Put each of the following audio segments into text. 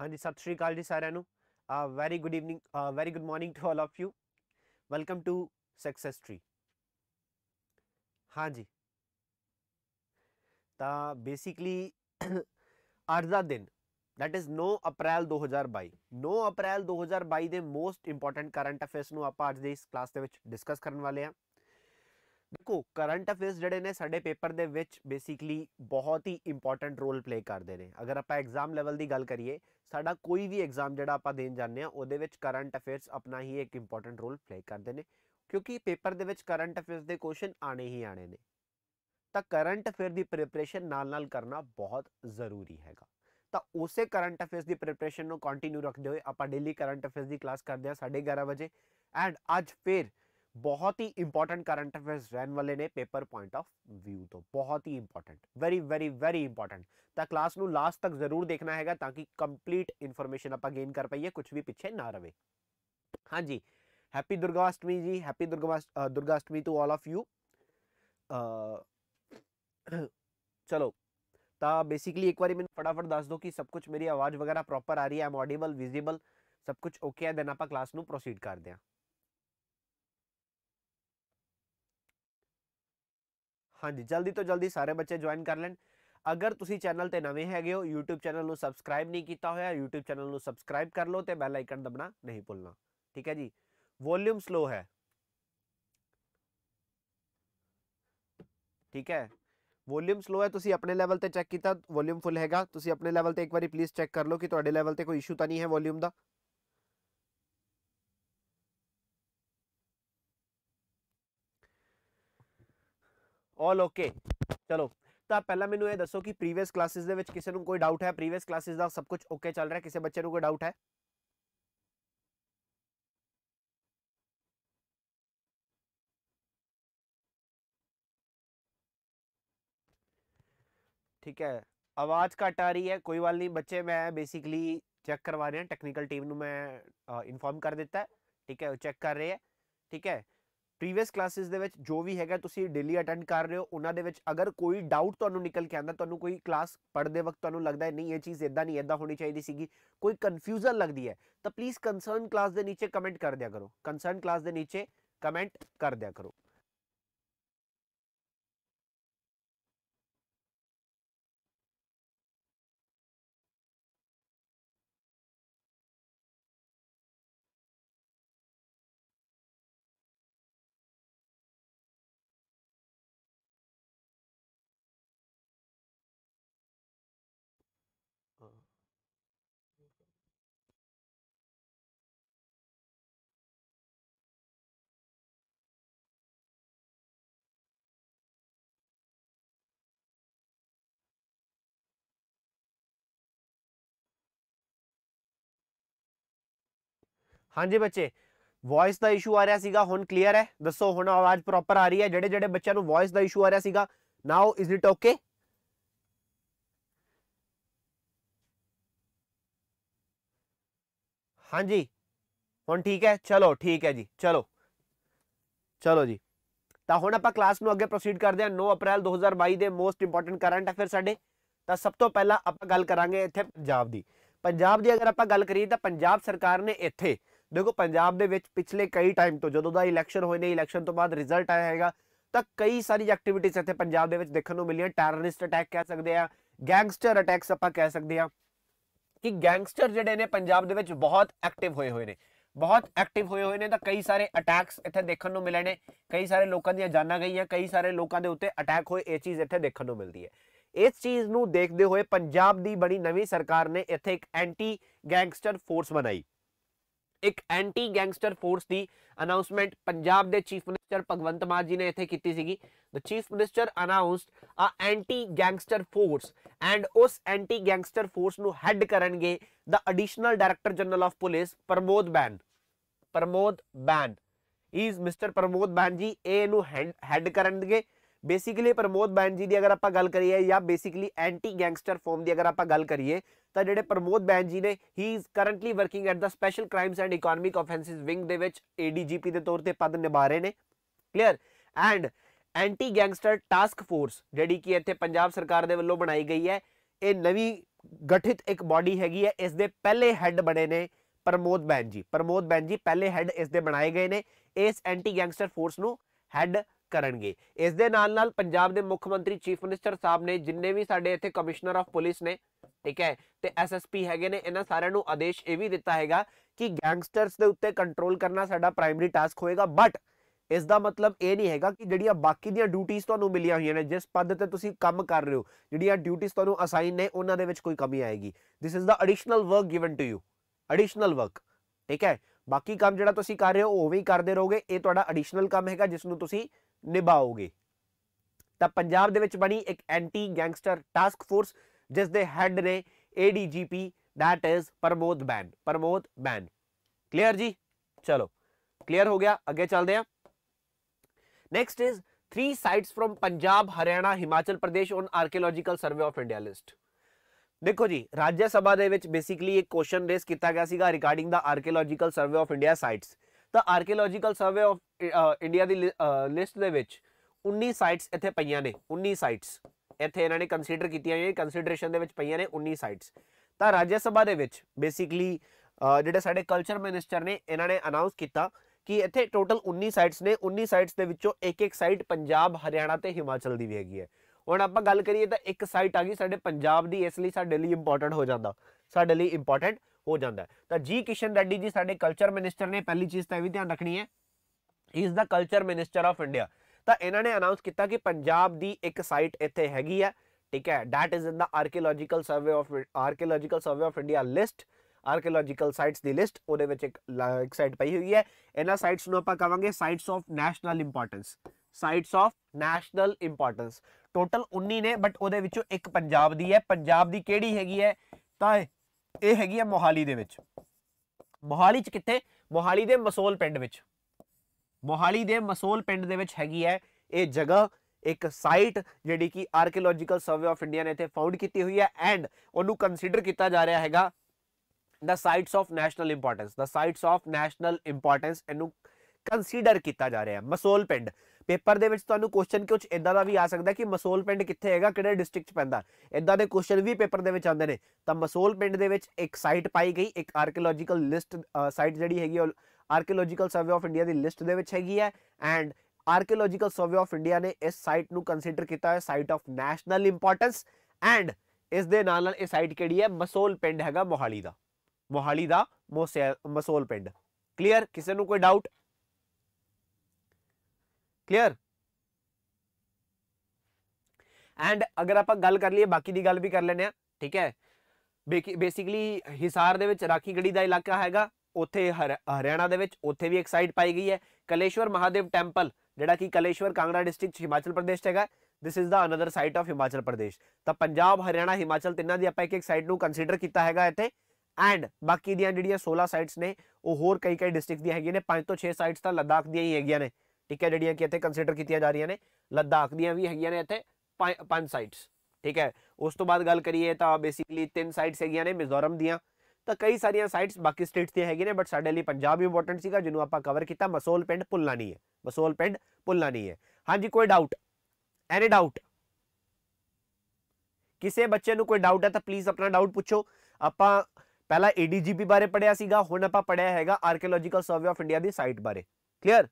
ਹਾਂਜੀ ਸਤਿ ਸ਼੍ਰੀ ਅਕਾਲ ਜੀ ਸਾਰਿਆਂ ਨੂੰ ਆ very good evening very good morning to all of you welcome to success tree ਹਾਂਜੀ ਤਾਂ ਬੇਸਿਕਲੀ ਅੱਜ ਦਾ ਦਿਨ that ਇਜ਼ 9 ਅਪ੍ਰੈਲ 2022 9 ਅਪ੍ਰੈਲ 2022 ਦੇ ਮੋਸਟ ਇੰਪੋਰਟੈਂਟ ਕਰੰਟ ਅਫੇਅਰਸ ਨੂੰ ਆਪਾਂ ਅੱਜ ਦੇ ਇਸ ਕਲਾਸ ਦੇ ਵਿੱਚ ਡਿਸਕਸ ਕਰਨ ਵਾਲੇ ਆ ਦੇਖੋ ਕਰੰਟ ਅਫੇਅਰਸ ਜਿਹੜੇ ਨੇ ਸਾਡੇ ਪੇਪਰ ਦੇ ਵਿੱਚ ਬੇਸਿਕਲੀ ਬਹੁਤ ਹੀ ਇੰਪੋਰਟੈਂਟ ਰੋਲ ਪਲੇ ਕਰਦੇ ਨੇ ਅਗਰ ਆਪਾਂ ਐਗਜ਼ਾਮ ਲੈਵਲ ਦੀ ਗੱਲ ਕਰੀਏ ਸਾਡਾ ਕੋਈ ਵੀ ਐਗਜ਼ਾਮ ਜਿਹੜਾ ਆਪਾਂ ਦੇਣ ਜਾਂਦੇ ਆ ਉਹਦੇ ਵਿੱਚ ਕਰੰਟ ਅਫੇਅਰਸ ਆਪਣਾ ਹੀ ਇੱਕ ਇੰਪੋਰਟੈਂਟ ਰੋਲ ਪਲੇ ਕਰਦੇ ਨੇ ਕਿਉਂਕਿ ਪੇਪਰ ਦੇ ਵਿੱਚ ਕਰੰਟ ਅਫੇਅਰਸ ਦੇ ਕੁਐਸਚਨ ਆਣੇ ਹੀ ਆਣੇ ਨੇ ਤਾਂ ਕਰੰਟ ਅਫੇਅਰ ਦੀ ਪ੍ਰਿਪਰੇਸ਼ਨ ਨਾਲ-ਨਾਲ ਕਰਨਾ ਬਹੁਤ ਜ਼ਰੂਰੀ ਹੈਗਾ ਤਾਂ ਉਸੇ ਕਰੰਟ ਅਫੇਅਰਸ ਦੀ ਪ੍ਰਿਪਰੇਸ਼ਨ ਨੂੰ ਕੰਟੀਨਿਊ ਰੱਖਦੇ ਹੋਏ ਆਪਾਂ ਡੇਲੀ ਕਰੰਟ ਅਫੇਅਰਸ ਦੀ ਕਲਾਸ ਕਰਦੇ ਆ 11:30 ਵਜੇ ਐਂਡ ਅੱਜ ਫੇਰ ਬਹੁਤ ਹੀ ਇੰਪੋਰਟੈਂਟ ਕਰੰਟ ਅਫੇਅਰਸ ਰਹਿਣ ਵਾਲੇ ਨੇ ਪੇਪਰ ਪੁਆਇੰਟ ਆਫ View ਤੋਂ ਬਹੁਤ ਹੀ important very very very important ਤਾਂ ਕਲਾਸ ਨੂੰ ਲਾਸਟ ਤੱਕ ਜ਼ਰੂਰ ਦੇਖਣਾ ਹੈਗਾ ਤਾਂ ਕਿ ਕੰਪਲੀਟ ਇਨਫੋਰਮੇਸ਼ਨ ਆਪਾਂ ਗੇਨ ਕਰ ਪਈਏ ਕੁਝ ਵੀ ਪਿੱਛੇ ਨਾ ਰਵੇ ਹਾਂਜੀ happy Durgashtami ji happy Durgashtami Durgashtami to all of you ਚਲੋ ਤਾਂ ਬੇਸਿਕਲੀ ਇੱਕ ਵਾਰੀ ਮੈਨੂੰ ਫਟਾਫਟ ਦੱਸ ਦਿਓ ਕਿ ਸਭ ਕੁਝ ਮੇਰੀ ਆਵਾਜ਼ ਵਗੈਰਾ ਪ੍ਰੋਪਰ ਆ ਰਹੀ ਹੈ ਆਮ ਆਡੀਬਲ ਵਿਜ਼ੀਬਲ ਸਭ ਕੁਝ ਓਕੇ ਹੈ ਦੈਨ ਆਪਾਂ ਕਲਾਸ ਨੂੰ ਪ੍ਰੋਸੀਡ ਕਰਦੇ ਹਾਂ हाँ जी जल्दी तो जल्दी सारे बच्चे ज्वाइन कर लैन अगर तुम चैनल पर नवे है यूट्यूब चैनल सबसक्राइब नहीं किया हो यूट्यूब चैनल में सबसक्राइब कर लो तो बैलाइकन दबना नहीं भुलना ठीक है जी वॉल्यूम स्लो है ठीक है वॉल्यूम स्लो है तुम अपने लैवल से चैक किया वॉल्यूम फुल हैगा अपने लैवल से एक बार प्लीज़ चैक कर लो कि लैवल से कोई इशू तो नहीं है वॉल्यूम का ऑल ओके चलो तो आप पहला मैंने यह दसो कि प्रीवियस क्लासेस किसी को कोई डाउट है प्रीवियस क्लासिज का सब कुछ ओके चल रहा है किसी बच्चे कोई डाउट है ठीक है आवाज घट आ रही है कोई बात नहीं बच्चे मैं बेसिकली चेक करवा रहा हैं टेक्निकल टीम मैं इन्फॉर्म कर देता है ठीक है वो चेक कर रहे हैं ठीक है ਪ੍ਰੀਵੀਅਸ ਕਲਾਸਿਸ ਦੇ ਵਿੱਚ ਜੋ ਵੀ ਹੈਗਾ ਤੁਸੀਂ ਡੇਲੀ ਅਟੈਂਡ ਕਰ ਰਹੇ ਹੋ ਉਹਨਾਂ ਦੇ ਵਿੱਚ ਅਗਰ ਕੋਈ ਡਾਊਟ ਤੁਹਾਨੂੰ ਨਿਕਲ ਕੇ ਆਂਦਾ ਤੁਹਾਨੂੰ ਕੋਈ ਕਲਾਸ ਪੜ੍ਹਦੇ ਵਕਤ ਤੁਹਾਨੂੰ ਲੱਗਦਾ ਹੈ ਨਹੀਂ ਇਹ ਚੀਜ਼ ਇਦਾਂ ਨਹੀਂ ਇਦਾਂ ਹੋਣੀ ਚਾਹੀਦੀ ਸੀਗੀ ਕੋਈ ਕਨਫਿਊਜ਼ਨ ਲੱਗਦੀ ਹੈ ਤਾਂ ਪਲੀਜ਼ ਕਨਸਰਨ ਕਲਾਸ ਦੇ ਨੀਚੇ ਕਮੈਂਟ ਕਰ ਦਿਆ ਕਰੋ ਕਨਸਰਨ ਕਲਾਸ ਦੇ ਨੀਚੇ ਕਮੈਂਟ ਕਰ ਦਿਆ ਕਰੋ ਹਾਂਜੀ ਬੱਚੇ ਵੌਇਸ ਦਾ ਇਸ਼ੂ ਆ ਰਿਹਾ ਸੀਗਾ ਹੁਣ ਕਲੀਅਰ ਹੈ ਦੱਸੋ ਹੁਣ ਆਵਾਜ਼ ਪ੍ਰੋਪਰ ਆ ਰਹੀ ਹੈ ਜਿਹੜੇ ਜਿਹੜੇ ਬੱਚਿਆਂ ਨੂੰ ਵੌਇਸ ਦਾ ਇਸ਼ੂ ਆ ਰਿਹਾ ਸੀਗਾ ਨਾਓ ਇਜ਼ ਇਟ ਓਕੇ ਹਾਂਜੀ ਹੁਣ ਠੀਕ ਹੈ ਚਲੋ ਠੀਕ ਹੈ ਜੀ ਚਲੋ ਚਲੋ ਜੀ ਤਾਂ ਹੁਣ ਆਪਾਂ ਕਲਾਸ ਨੂੰ ਅੱਗੇ ਪ੍ਰੋਸੀਡ ਕਰਦੇ ਹਾਂ 9 ਅਪ੍ਰੈਲ 2022 ਦੇ ਮੋਸਟ ਇੰਪੋਰਟੈਂਟ ਕਰੰਟ ਅਫੇਅਰ ਸਾਡੇ ਤਾਂ ਸਭ ਤੋਂ ਪਹਿਲਾਂ ਆਪਾਂ ਗੱਲ ਕਰਾਂਗੇ ਇੱਥੇ ਪੰਜਾਬ ਦੀ ਪੰਜਾਬ ਦੀ ਅਗਰ ਆਪਾਂ ਗੱਲ ਕਰੀਏ ਤਾਂ ਪੰਜਾਬ ਸਰਕਾਰ ਨੇ ਇੱਥੇ ਦੇਖੋ ਪੰਜਾਬ ਦੇ ਵਿੱਚ ਪਿਛਲੇ ਕਈ ਟਾਈਮ ਤੋਂ ਜਦੋਂ ਦਾ ਇਲੈਕਸ਼ਨ ਹੋਏ ਨੇ ਇਲੈਕਸ਼ਨ ਤੋਂ ਬਾਅਦ ਰਿਜ਼ਲਟ ਆਇਆ ਹੈਗਾ ਤਾਂ ਕਈ ਸਾਰੀ ਐਕਟੀਵਿਟੀਜ਼ ਇੱਥੇ ਪੰਜਾਬ ਦੇ ਵਿੱਚ ਦੇਖਣ ਨੂੰ ਮਿਲੀਆਂ ਟੈਰਰਿਸਟ ਅਟੈਕ ਕਹਿ ਸਕਦੇ ਆ ਗੈਂਗਸਟਰ ਅਟੈਕਸ ਆਪਾਂ ਕਹਿ ਸਕਦੇ ਆ ਕਿ ਗੈਂਗਸਟਰ ਜਿਹੜੇ ਨੇ ਪੰਜਾਬ ਦੇ ਵਿੱਚ ਬਹੁਤ ਐਕਟਿਵ ਹੋਏ ਹੋਏ ਨੇ ਬਹੁਤ ਐਕਟਿਵ ਹੋਏ ਹੋਏ ਨੇ ਤਾਂ ਕਈ ਸਾਰੇ ਅਟੈਕਸ ਇੱਥੇ ਦੇਖਣ ਨੂੰ ਮਿਲੇ ਨੇ ਕਈ ਸਾਰੇ ਲੋਕਾਂ ਦੀਆਂ ਜਾਨਾਂ ਗਈਆਂ ਕਈ ਸਾਰੇ ਲੋਕਾਂ ਦੇ ਉੱਤੇ ਅਟੈਕ ਹੋਏ ਇਹ ਚੀਜ਼ ਇੱਥੇ ਦੇਖਣ ਨੂੰ ਮਿਲਦੀ ਹੈ ਇਸ ਚੀਜ਼ ਨੂੰ ਦੇਖਦੇ ਹੋਏ ਪੰਜਾਬ ਦੀ ਬੜੀ ਨਵੀਂ ਸਰਕਾਰ ਨੇ ਇੱਥੇ ਇੱਕ ਐਂਟੀ ਗੈਂਗਸਟਰ ਫੋਰਸ ਬਣਾਈ ਇੱਕ ਐਂਟੀ ਗੈਂਗਸਟਰ ਫੋਰਸ ਦੀ ਅਨਾਉਂਸਮੈਂਟ ਪੰਜਾਬ ਦੇ ਚੀਫ ਮਿਨਿਸਟਰ ਭਗਵੰਤ ਮਾਨ ਜੀ ਨੇ ਇੱਥੇ ਕੀਤੀ ਸੀਗੀ the chief minister announced a anti gangster force and ਉਸ ਐਂਟੀ ਗੈਂਗਸਟਰ ਫੋਰਸ ਨੂੰ ਹੈੱਡ ਕਰਨਗੇ the additional director general of police Pramod Ban Pramod Ban is mister Pramod Ban ji ਇਹ ਨੂੰ ਹੈੱਡ ਕਰਨਗੇ ਬੇਸਿਕਲੀ ਪ੍ਰਮੋਦ ਬੈਨ ਜੀ ਦੀ ਅਗਰ ਆਪਾਂ ਗੱਲ ਕਰੀਏ ਜਾਂ ਬੇਸਿਕਲੀ ਐਂਟੀ ਗੈਂਗਸਟਰ ਫਾਰਮ ਦੀ ਅਗਰ ਆਪਾਂ ਗੱਲ ਕਰੀਏ ਤਾਂ ਜਿਹੜੇ ਪ੍ਰਮੋਦ ਬੈਨ ਜੀ ਨੇ he is currently working at the special crimes and economic offences wing ਦੇ ਵਿੱਚ ਏਡੀਜੀਪੀ ਦੇ ਤੌਰ ਤੇ ਪਦ ਨਿਭਾ ਰਹੇ ਨੇ clear and anti gangster task force ਜਿਹੜੀ ਕਿ ਇੱਥੇ ਪੰਜਾਬ ਸਰਕਾਰ ਦੇ ਵੱਲੋਂ ਬਣਾਈ ਗਈ ਹੈ ਇਹ ਨਵੀਂ ਗਠਿਤ ਇੱਕ ਬਾਡੀ ਹੈਗੀ ਹੈ ਇਸ ਦੇ ਪਹਿਲੇ ਹੈੱਡ ਬਣੇ ਨੇ ਪ੍ਰਮੋਦ ਬੈਨ ਜੀ ਪ੍ਰਮੋਦ ਬੈਨ ਜੀ ਪਹਿਲੇ ਹੈੱਡ ਇਸ ਦੇ ਬਣਾਏ ਗਏ ਨੇ ਇਸ ਐਂਟੀ ਗੈਂਗਸਟਰ ਫੋਰਸ ਨੂੰ ਹੈੱਡ ਕਰਨਗੇ ਇਸ ਦੇ ਨਾਲ ਨਾਲ ਪੰਜਾਬ ਦੇ ਮੁੱਖ ਮੰਤਰੀ ਚੀਫ ਮਿਨਿਸਟਰ ਸਾਹਿਬ ਨੇ ਜਿੰਨੇ ਵੀ ਸਾਡੇ ਇੱਥੇ ਕਮਿਸ਼ਨਰ ਆਫ ਪੁਲਿਸ ਨੇ ਠੀਕ ਹੈ ਤੇ ਐਸਐਸਪੀ ਹੈਗੇ ਨੇ ਇਹਨਾਂ ਸਾਰਿਆਂ ਨੂੰ ਆਦੇਸ਼ ਇਹ ਵੀ ਦਿੱਤਾ ਹੈਗਾ ਕਿ ਗੈਂਗਸਟਰਸ ਦੇ ਉੱਤੇ ਕੰਟਰੋਲ ਕਰਨਾ ਸਾਡਾ ਪ੍ਰਾਇਮਰੀ ਟਾਸਕ ਹੋਏਗਾ ਬਟ ਇਸ ਦਾ ਮਤਲਬ ਇਹ ਨਹੀਂ ਹੈਗਾ ਕਿ ਜਿਹੜੀਆਂ ਬਾਕੀ ਦੀਆਂ ਡਿਊਟੀਆਂ ਤੁਹਾਨੂੰ ਮਿਲੀਆਂ ਹੋਈਆਂ ਨੇ ਜਿਸ ਪਦ ਤੇ ਤੁਸੀਂ ਕੰਮ ਕਰ ਰਹੇ ਹੋ ਜਿਹੜੀਆਂ ਡਿਊਟੀਆਂ ਤੁਹਾਨੂੰ ਅਸਾਈਨ ਨੇ ਉਹਨਾਂ ਦੇ ਵਿੱਚ ਕੋਈ ਕਮੀ ਆਏਗੀ this is the additional work given to you additional work ਠੀਕ ਹੈ ਬਾਕੀ ਕੰਮ ਜਿਹੜਾ ਤੁਸੀਂ ਕਰ ਰਹੇ ਹੋ ਉਹ ਵੀ ਕਰਦੇ ਰਹੋਗੇ ਇਹ ਤੁਹਾਡਾ ਐਡੀਸ਼ਨਲ ਕੰਮ ਹੈਗਾ ਜਿਸ ਨੂੰ ਤੁਸੀਂ ਨਿਭਾਓਗੇ ਤਾਂ ਪੰਜਾਬ ਦੇ ਵਿੱਚ ਬਣੀ ਇੱਕ ਐਂਟੀ ਗੈਂਗਸਟਰ ਟਾਸਕ ਫੋਰਸ ਜਿਸ ਦੇ ਹੈੱਡ ਨੇ ADGP that is Pramod Ban Pramod Ban clear ji ਚਲੋ ਕਲੀਅਰ ਹੋ ਗਿਆ ਅੱਗੇ ਚੱਲਦੇ ਆ next is 3 sites from Punjab Haryana Himachal Pradesh on archaeological survey of India list ਦੇਖੋ ਜੀ ਰਾਜ ਸਭਾ ਦੇ ਵਿੱਚ ਬੇਸਿਕਲੀ ਇੱਕ ਕੁਐਸਚਨ ਰੇਸ ਕੀਤਾ ਗਿਆ ਸੀਗਾ regarding the archaeological survey of India sites ਤਾਂ ਆਰਕੀਓਲੋਜੀਕਲ ਸਰਵੇ ਆਫ ਇੰਡੀਆ ਦੀ ਲਿਸਟ ਦੇ ਵਿੱਚ 19 ਸਾਈਟਸ ਇੱਥੇ ਪਈਆਂ ਨੇ 19 ਸਾਈਟਸ ਇੱਥੇ ਇਹਨਾਂ ਨੇ ਕੰਸੀਡਰ ਕੀਤੀਆਂ ਇਹ ਕੰਸੀਡਰੇਸ਼ਨ ਦੇ ਵਿੱਚ ਪਈਆਂ ਨੇ 19 ਸਾਈਟਸ ਤਾਂ ਰਾਜ ਸਭਾ ਦੇ ਵਿੱਚ ਬੇਸਿਕਲੀ ਜਿਹੜੇ ਸਾਡੇ ਕਲਚਰ ਮਿਨਿਸਟਰ ਨੇ ਇਹਨਾਂ ਨੇ ਅਨਾਉਂਸ ਕੀਤਾ ਕਿ ਇੱਥੇ ਟੋਟਲ 19 ਸਾਈਟਸ ਨੇ 19 ਸਾਈਟਸ ਦੇ ਵਿੱਚੋਂ ਇੱਕ ਇੱਕ ਸਾਈਟ ਪੰਜਾਬ ਹਰਿਆਣਾ ਤੇ ਹਿਮਾਚਲ ਦੀ ਵੀ ਹੈਗੀ ਹੈ ਹੁਣ ਆਪਾਂ ਗੱਲ ਕਰੀਏ ਤਾਂ ਇੱਕ ਸਾਈਟ ਆ ਗਈ ਸਾਡੇ ਪੰਜਾਬ ਦੀ ਇਸ ਲਈ ਸਾਡੇ ਲਈ ਇੰਪੋਰਟੈਂਟ ਹੋ ਜਾਂਦਾ ਸਾਡੇ ਲਈ ਇੰਪੋਰਟੈਂਟ ਹੋ ਜਾਂਦਾ ਤਾਂ ਜੀ ਕਿਸ਼ਨ ਰੈੱਡੀ ਜੀ ਸਾਡੇ ਕਲਚਰ ਮਿਨਿਸਟਰ ਨੇ ਪਹਿਲੀ ਚੀਜ਼ ਤਾਂ ਇਹ ਵੀ ਧਿਆਨ ਰੱਖਣੀ ਹੈ ਹੀ ਇਸ ਦਾ ਕਲਚਰ ਮਿਨਿਸਟਰ ਆਫ ਇੰਡੀਆ ਤਾਂ ਇਹਨਾਂ ਨੇ ਅਨਾਉਂਸ ਕੀਤਾ ਕਿ ਪੰਜਾਬ ਦੀ ਇੱਕ ਸਾਈਟ ਇੱਥੇ ਹੈਗੀ ਆ ਠੀਕ ਹੈ that is in the archaeological survey of archaeological survey of India list archaeological sites ਦੀ ਲਿਸਟ ਉਹਦੇ ਵਿੱਚ ਇੱਕ ਸਾਈਟ ਪਈ ਹੋਈ ਹੈ ਇਹਨਾਂ ਸਾਈਟਸ ਨੂੰ ਆਪਾਂ ਕਵਾਂਗੇ sites of national importance sites of national importance total 19 ਨੇ ਬਟ ਉਹਦੇ ਵਿੱਚੋਂ ਇੱਕ ਪੰਜਾਬ ਦੀ ਹੈ ਪੰਜਾਬ ਦੀ ਕਿਹੜੀ ਹੈਗੀ ਹੈ ਤਾਂ ਇਹ ਹੈਗੀ ਆ ਮੋਹਾਲੀ ਦੇ ਵਿੱਚ ਮੋਹਾਲੀ ਚ ਕਿੱਥੇ ਮੋਹਾਲੀ ਦੇ ਮਸੋਲ ਪਿੰਡ ਵਿੱਚ ਮੋਹਾਲੀ ਦੇ ਮਸੋਲ ਪਿੰਡ ਦੇ ਵਿੱਚ ਹੈਗੀ ਹੈ ਇਹ ਜਗ੍ਹਾ ਇੱਕ ਸਾਈਟ ਜਿਹੜੀ ਕਿ ਆਰਕੀਓਲੋਜੀਕਲ ਸਰਵੇ ਆਫ ਇੰਡੀਆ ਨੇ ਇੱਥੇ ਫਾਊਂਡ ਕੀਤੀ ਹੋਈ ਹੈ ਐਂਡ ਉਹਨੂੰ ਕੰਸੀਡਰ ਕੀਤਾ ਜਾ ਰਿਹਾ ਹੈਗਾ the sites of national importance the sites of national importance ਇਹਨੂੰ ਕੰਸੀਡਰ ਕੀਤਾ ਜਾ ਰਿਹਾ ਹੈ ਮਸੋਲ ਪਿੰਡ ਪੇਪਰ ਦੇ ਵਿੱਚ ਤੁਹਾਨੂੰ ਕੁਐਸਚਨ ਕੁਝ ਇਦਾਂ ਦਾ ਵੀ ਆ ਸਕਦਾ ਕਿ ਮਸੋਲ ਪਿੰਡ ਕਿੱਥੇ ਹੈਗਾ ਕਿਹੜੇ ਡਿਸਟ੍ਰਿਕਟ 'ਚ ਪੈਂਦਾ ਇਦਾਂ ਦੇ ਕੁਐਸਚਨ ਵੀ ਪੇਪਰ ਦੇ ਵਿੱਚ ਆਉਂਦੇ ਨੇ ਤਾਂ ਮਸੋਲ ਪਿੰਡ ਦੇ ਵਿੱਚ ਇੱਕ ਸਾਈਟ ਪਾਈ ਗਈ ਇੱਕ ਆਰਕੀਓਲੋਜੀਕਲ ਲਿਸਟ ਸਾਈਟ ਜਿਹੜੀ ਹੈਗੀ ਉਹ ਆਰਕੀਓਲੋਜੀਕਲ ਸਰਵੇ ਆਫ ਇੰਡੀਆ ਦੀ ਲਿਸਟ ਦੇ ਵਿੱਚ ਹੈਗੀ ਹੈ and archaeological survey of India ਨੇ ਇਸ ਸਾਈਟ ਨੂੰ ਕੰਸੀਡਰ ਕੀਤਾ ਹੈ site of national importance and ਇਸ ਦੇ ਨਾਲ ਨਾਲ ਇਹ ਸਾਈਟ ਕਿਹੜੀ ਹੈ ਮਸੋਲ ਪਿੰਡ ਹੈਗਾ ਮੋਹਾਲੀ ਦਾ ਮੋਹਾਲੀ ਦਾ ਮਸੋਲ ਪਿੰਡ ਕਲੀਅਰ ਕਿਸੇ ਨੂੰ ਕੋਈ ਡਾਊਟ ਕਲੀਅਰ ਐਂਡ ਅਗਰ ਆਪਾਂ ਗੱਲ ਕਰ ਲਈਏ ਬਾਕੀ ਦੀ ਗੱਲ ਵੀ ਕਰ ਲੈਣੇ ਆ ਠੀਕ ਹੈ ਬੇਸਿਕਲੀ ਹਿਸਾਰ ਦੇ ਵਿੱਚ ਰਾਖੀ ਗੜੀ ਦਾ ਇਲਾਕਾ ਹੈਗਾ ਉੱਥੇ ਹਰਿਆਣਾ ਦੇ ਵਿੱਚ ਉੱਥੇ ਵੀ ਇੱਕ ਸਾਈਟ ਪਾਈ ਗਈ ਹੈ ਕਲੇਸ਼ਵਰ ਮਹਾਦੇਵ ਟੈਂਪਲ ਜਿਹੜਾ ਕਿ ਕਲੇਸ਼ਵਰ ਕਾਂਗੜਾ ਡਿਸਟ੍ਰਿਕਟ ਹਿਮਾਚਲ ਪ੍ਰਦੇਸ਼ ਹੈਗਾ this is the another site of Himachal Pradesh ਤਾਂ ਪੰਜਾਬ ਹਰਿਆਣਾ ਹਿਮਾਚਲ ਤਿੰਨਾਂ ਦੀ ਆਪਾਂ ਇੱਕ ਇੱਕ ਸਾਈਟ ਨੂੰ ਕੰਸੀਡਰ ਕੀਤਾ ਹੈਗਾ ਇੱਥੇ ਐਂਡ ਬਾਕੀ ਦੀਆਂ ਜਿਹੜੀਆਂ 16 ਸਾਈਟਸ ਨੇ ਉਹ ਹੋਰ ਕਈ ਕਈ ਡਿਸਟ੍ਰਿਕਟ ਦੀਆਂ ਹੈਗੀਆਂ ਨੇ 5 ਤੋਂ 6 ਸਾਈਟਸ ਤਾਂ ਲਦਾਖ ਦੀਆਂ ਹੀ ਹੈਗੀਆਂ ਨੇ ਠੀਕ ਹੈ ਜਿਹੜੀਆਂ ਕਿ ਇੱਥੇ ਕੰਸੀਡਰ ਕੀਤੀਆਂ ਜਾ ਰਹੀਆਂ ਨੇ ਲੱਦਾਖ ਦੀਆਂ ਵੀ ਹੈਗੀਆਂ ਨੇ ਇੱਥੇ ਪੰਜ ਸਾਈਟਸ ਠੀਕ ਹੈ ਉਸ ਤੋਂ ਬਾਅਦ ਗੱਲ ਕਰੀਏ ਤਾਂ ਬੇਸਿਕਲੀ ਤਿੰਨ ਸਾਈਟਸ ਹੈਗੀਆਂ ਨੇ ਮਿਜ਼ੋਰਮ ਦੀਆਂ ਤਾਂ ਕਈ ਸਾਰੀਆਂ ਸਾਈਟਸ ਬਾਕੀ ਸਟੇਟਸ ਦੀਆਂ ਹੈਗੀਆਂ ਨੇ ਬਟ ਸਾਡੇ ਲਈ ਪੰਜਾਬ ਇੰਪੋਰਟੈਂਟ ਸੀਗਾ ਜਿਹਨੂੰ ਆਪਾਂ ਕਵਰ ਕੀਤਾ ਮਸੋਲ ਪਿੰਡ ਭੁੱਲਣਾ ਨਹੀਂ ਹੈ ਮਸੋਲ ਪਿੰਡ ਭੁੱਲਣਾ ਨਹੀਂ ਹੈ ਹਾਂਜੀ ਕੋਈ ਡਾਊਟ ਐਨੀ ਡਾਊਟ ਕਿਸੇ ਬੱਚੇ ਨੂੰ ਕੋਈ ਡਾਊਟ ਹੈ ਤਾਂ ਪਲੀਜ਼ ਆਪਣਾ ਡਾਊਟ ਪੁੱਛੋ ਆਪਾਂ ਪਹਿਲਾਂ ਏਡੀਜੀਪੀ ਬਾਰੇ ਪੜਿਆ ਸੀਗਾ ਹੁਣ ਆਪਾਂ ਪੜਿਆ ਹੈਗਾ ਆਰਕੀਓਲੋਜੀਕਲ ਸਰਵੇ ਆਫ ਇੰਡੀਆ ਦੀ ਸਾਈਟ ਬਾਰੇ ਕਲੀਅਰ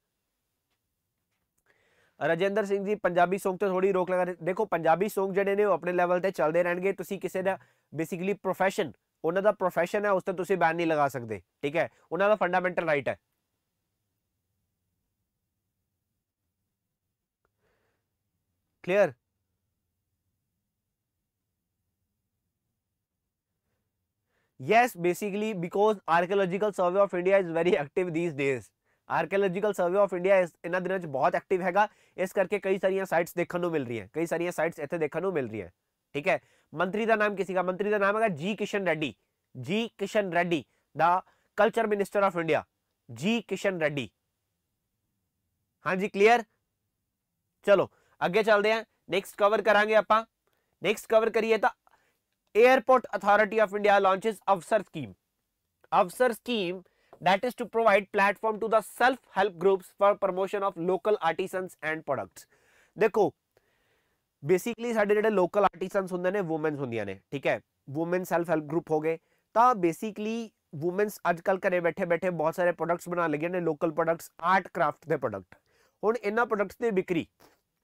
राजेंद्र सिंह जी पंजाबी सोंग तो थोड़ी रोक लगा देखो पाबी सोंग जड़े ने अपने लैवल से चलते रहने तुम किसी का बेसिकली प्रोफेसन उन्हों का प्रोफेसन है उस पर तुम बैन नहीं लगा सकते ठीक है उन्हों का फंडामेंटल राइट है clear yes basically because archaeological survey of India is very active these days archaeological survey of India इन दिनों बहुत एक्टिव हैगा इस करके कई सारिया साइट्स देखने मिल रही है कई सारिया साइट्स इतने देखने मिल रही है ठीक है मंत्री का नाम किसी का मंत्री का नाम है G Kishan Reddy G Kishan Reddy the culture minister of India G Kishan Reddy हाँ जी क्लियर चलो अगे चलते हैं नेक्स्ट कवर करा आप नेक्स्ट कवर करिए airport authority of India launches Avsar scheme Avsar scheme that is to provide platform to the self-help groups for promotion of local artisans and products ਦੇਖੋ ਬੇਸਿਕਲੀ ਸਾਡੇ ਜਿਹੜੇ ਲੋਕਲ ਆਰਟੀਸਨਸ ਹੁੰਦੇ ਨੇ ਔਮਨਸ ਹੁੰਦੀਆਂ ਨੇ ਠੀਕ ਹੈ ਔਮਨ ਸੈਲਫ ਹੈਲਪ ਗਰੁੱਪ ਹੋ ਗਏ ਤਾਂ ਬੇਸਿਕਲੀ ਔਮਨਸ ਅੱਜਕੱਲ ਘਰੇ ਬੈਠੇ ਬੈਠੇ ਬਹੁਤ ਸਾਰੇ ਪ੍ਰੋਡਕਟਸ ਬਣਾ ਲਈਆਂ ਨੇ ਲੋਕਲ ਪ੍ਰੋਡਕਟਸ ਆਰਟ ਕਰਾਫਟ ਦੇ ਪ੍ਰੋਡਕਟ ਹੁਣ ਇਹਨਾਂ ਪ੍ਰੋਡਕਟਸ ਦੀ ਵਿਕਰੀ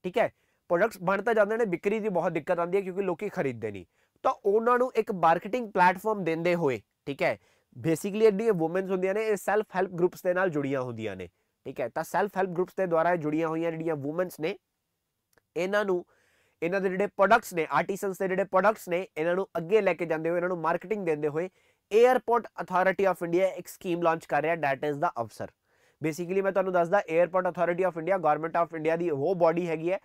ਠੀਕ ਹੈ ਪ੍ਰੋਡਕਟਸ ਬਣ ਤਾਂ ਜਾਂਦੇ ਨੇ ਵਿਕਰੀ ਦੀ ਬਹੁਤ ਦਿੱਕਤ ਆਉਂਦੀ ਹੈ ਕਿਉਂਕਿ ਲੋਕੀ ਖਰੀਦਦੇ ਨਹੀਂ ਤਾਂ ਉਹਨਾਂ ਨੂੰ ਇੱਕ ਮਾਰਕੀਟਿੰਗ ਪਲੇਟਫਾਰਮ ਦਿੰਦੇ ਹੋਏ ਠੀਕ ਹੈ ਬੇਸਿਕਲੀ ਜਿਹੜੀਆਂ ਔਮਨਸ ਹੁੰਦੀਆਂ ਨੇ ਇਹ ਸੈਲਫ ਹੈਲਪ ਗਰੁੱਪਸ ਦੇ ਨਾਲ ਜੁੜੀਆਂ ਹੁੰਦੀਆਂ ਨੇ ਠੀਕ ਹੈ ਤਾਂ ਸੈਲਫ ਹੈਲਪ ਗਰੁੱਪਸ ਦੇ ਦੁਆਰਾ ਜੁੜੀਆਂ ਹੋਈਆਂ ਜਿਹੜੀਆਂ ਔਮਨਸ ਨੇ ਇਹਨਾਂ ਨੂੰ ਇਹਨਾਂ ਦੇ ਜਿਹੜੇ ਪ੍ਰੋਡਕਟਸ ਨੇ ਆਰਟੀਸਨਸ ਦੇ ਜਿਹੜੇ ਪ੍ਰੋਡਕਟਸ ਨੇ ਇਹਨਾਂ ਨੂੰ ਅੱਗੇ ਲੈ ਕੇ ਜਾਂਦੇ ਹੋਏ ਇਹਨਾਂ ਨੂੰ ਮਾਰਕੀਟਿੰਗ ਦਿੰਦੇ ਹੋਏ 에ਅਰਪੋਰਟ ਅਥਾਰਟੀ ਆਫ ਇੰਡੀਆ ਇੱਕ ਸਕੀਮ ਲਾਂਚ ਕਰ ਰਿਹਾ ਡੈਟ ਇਜ਼ ਦਾ ਅਫਸਰ ਬੇਸਿਕਲੀ ਮੈਂ ਤੁਹਾਨੂੰ ਦੱਸਦਾ airport authority of India government of India ਦੀ ਉਹ ਬਾਡੀ ਹੈਗੀ ਹੈ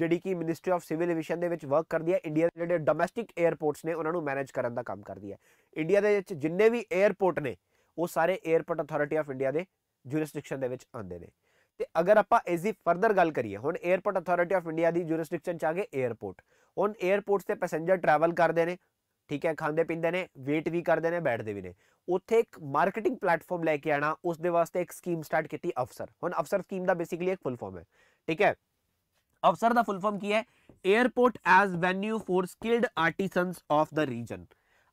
ਜਿਹੜੀ ਕਿ ਮਿਨਿਸਟਰੀ ਆਫ ਸਿਵਲ ਐਵੀਏਸ਼ਨ ਦੇ ਵਿੱਚ ਵਰਕ ਕਰਦੀ ਹੈ ਇੰਡੀਆ ਦੇ ਜਿਹੜੇ ਡੋਮੈਸਟਿਕ 에ਅਰਪੋਰਟਸ ਨੇ ਉਹਨਾਂ ਨੂੰ ਮੈਨੇਜ ਕਰਨ ਦਾ ਕੰਮ ਕਰਦੀ ਹੈ ਇੰਡੀਆ ਦੇ ਵਿੱਚ ਜਿੰਨੇ ਵੀ 에어ਪੋਰਟ ਨੇ ਉਹ ਸਾਰੇ 에어ਪੋਰਟ ਅਥਾਰਟੀ ਆਫ ਇੰਡੀਆ ਦੇ ਜੁਰਿਸਡਿਕਸ਼ਨ ਦੇ ਵਿੱਚ ਆਉਂਦੇ ਨੇ ਤੇ ਅਗਰ ਆਪਾਂ ਇਸ ਦੀ ਫਰਦਰ ਗੱਲ ਕਰੀਏ ਹੁਣ 에어ਪੋਰਟ ਅਥਾਰਟੀ ਆਫ ਇੰਡੀਆ ਦੀ ਜੁਰਿਸਡਿਕਸ਼ਨ ਚ ਆ ਗਏ 에어ਪੋਰਟ ਹੁਣ 에어ਪੋਰਟਸ ਤੇ ਪੈਸੇਂਜਰ ਟਰੈਵਲ ਕਰਦੇ ਨੇ ਠੀਕ ਹੈ ਖਾਂਦੇ ਪੀਂਦੇ ਨੇ ਵੇਟ ਵੀ ਕਰਦੇ ਨੇ ਬੈਠਦੇ ਵੀ ਨੇ ਉੱਥੇ ਇੱਕ ਮਾਰਕੀਟਿੰਗ ਪਲੇਟਫਾਰਮ ਲੈ ਕੇ ਆਣਾ ਉਸ ਦੇ ਵਾਸਤੇ ਇੱਕ ਸਕੀਮ ਸਟਾਰਟ ਕੀਤੀ ਅਫਸਰ ਹੁਣ ਅਫਸਰ ਸਕੀਮ ਦਾ ਬੇਸਿਕਲੀ ਇੱਕ ਫੁੱਲ ਫਾਰਮ ਹੈ ਠੀਕ ਹੈ ਅਫਸਰ ਦਾ ਫੁੱਲ ਫਾਰਮ ਕੀ ਹੈ airport as venue for skilled artisans of the region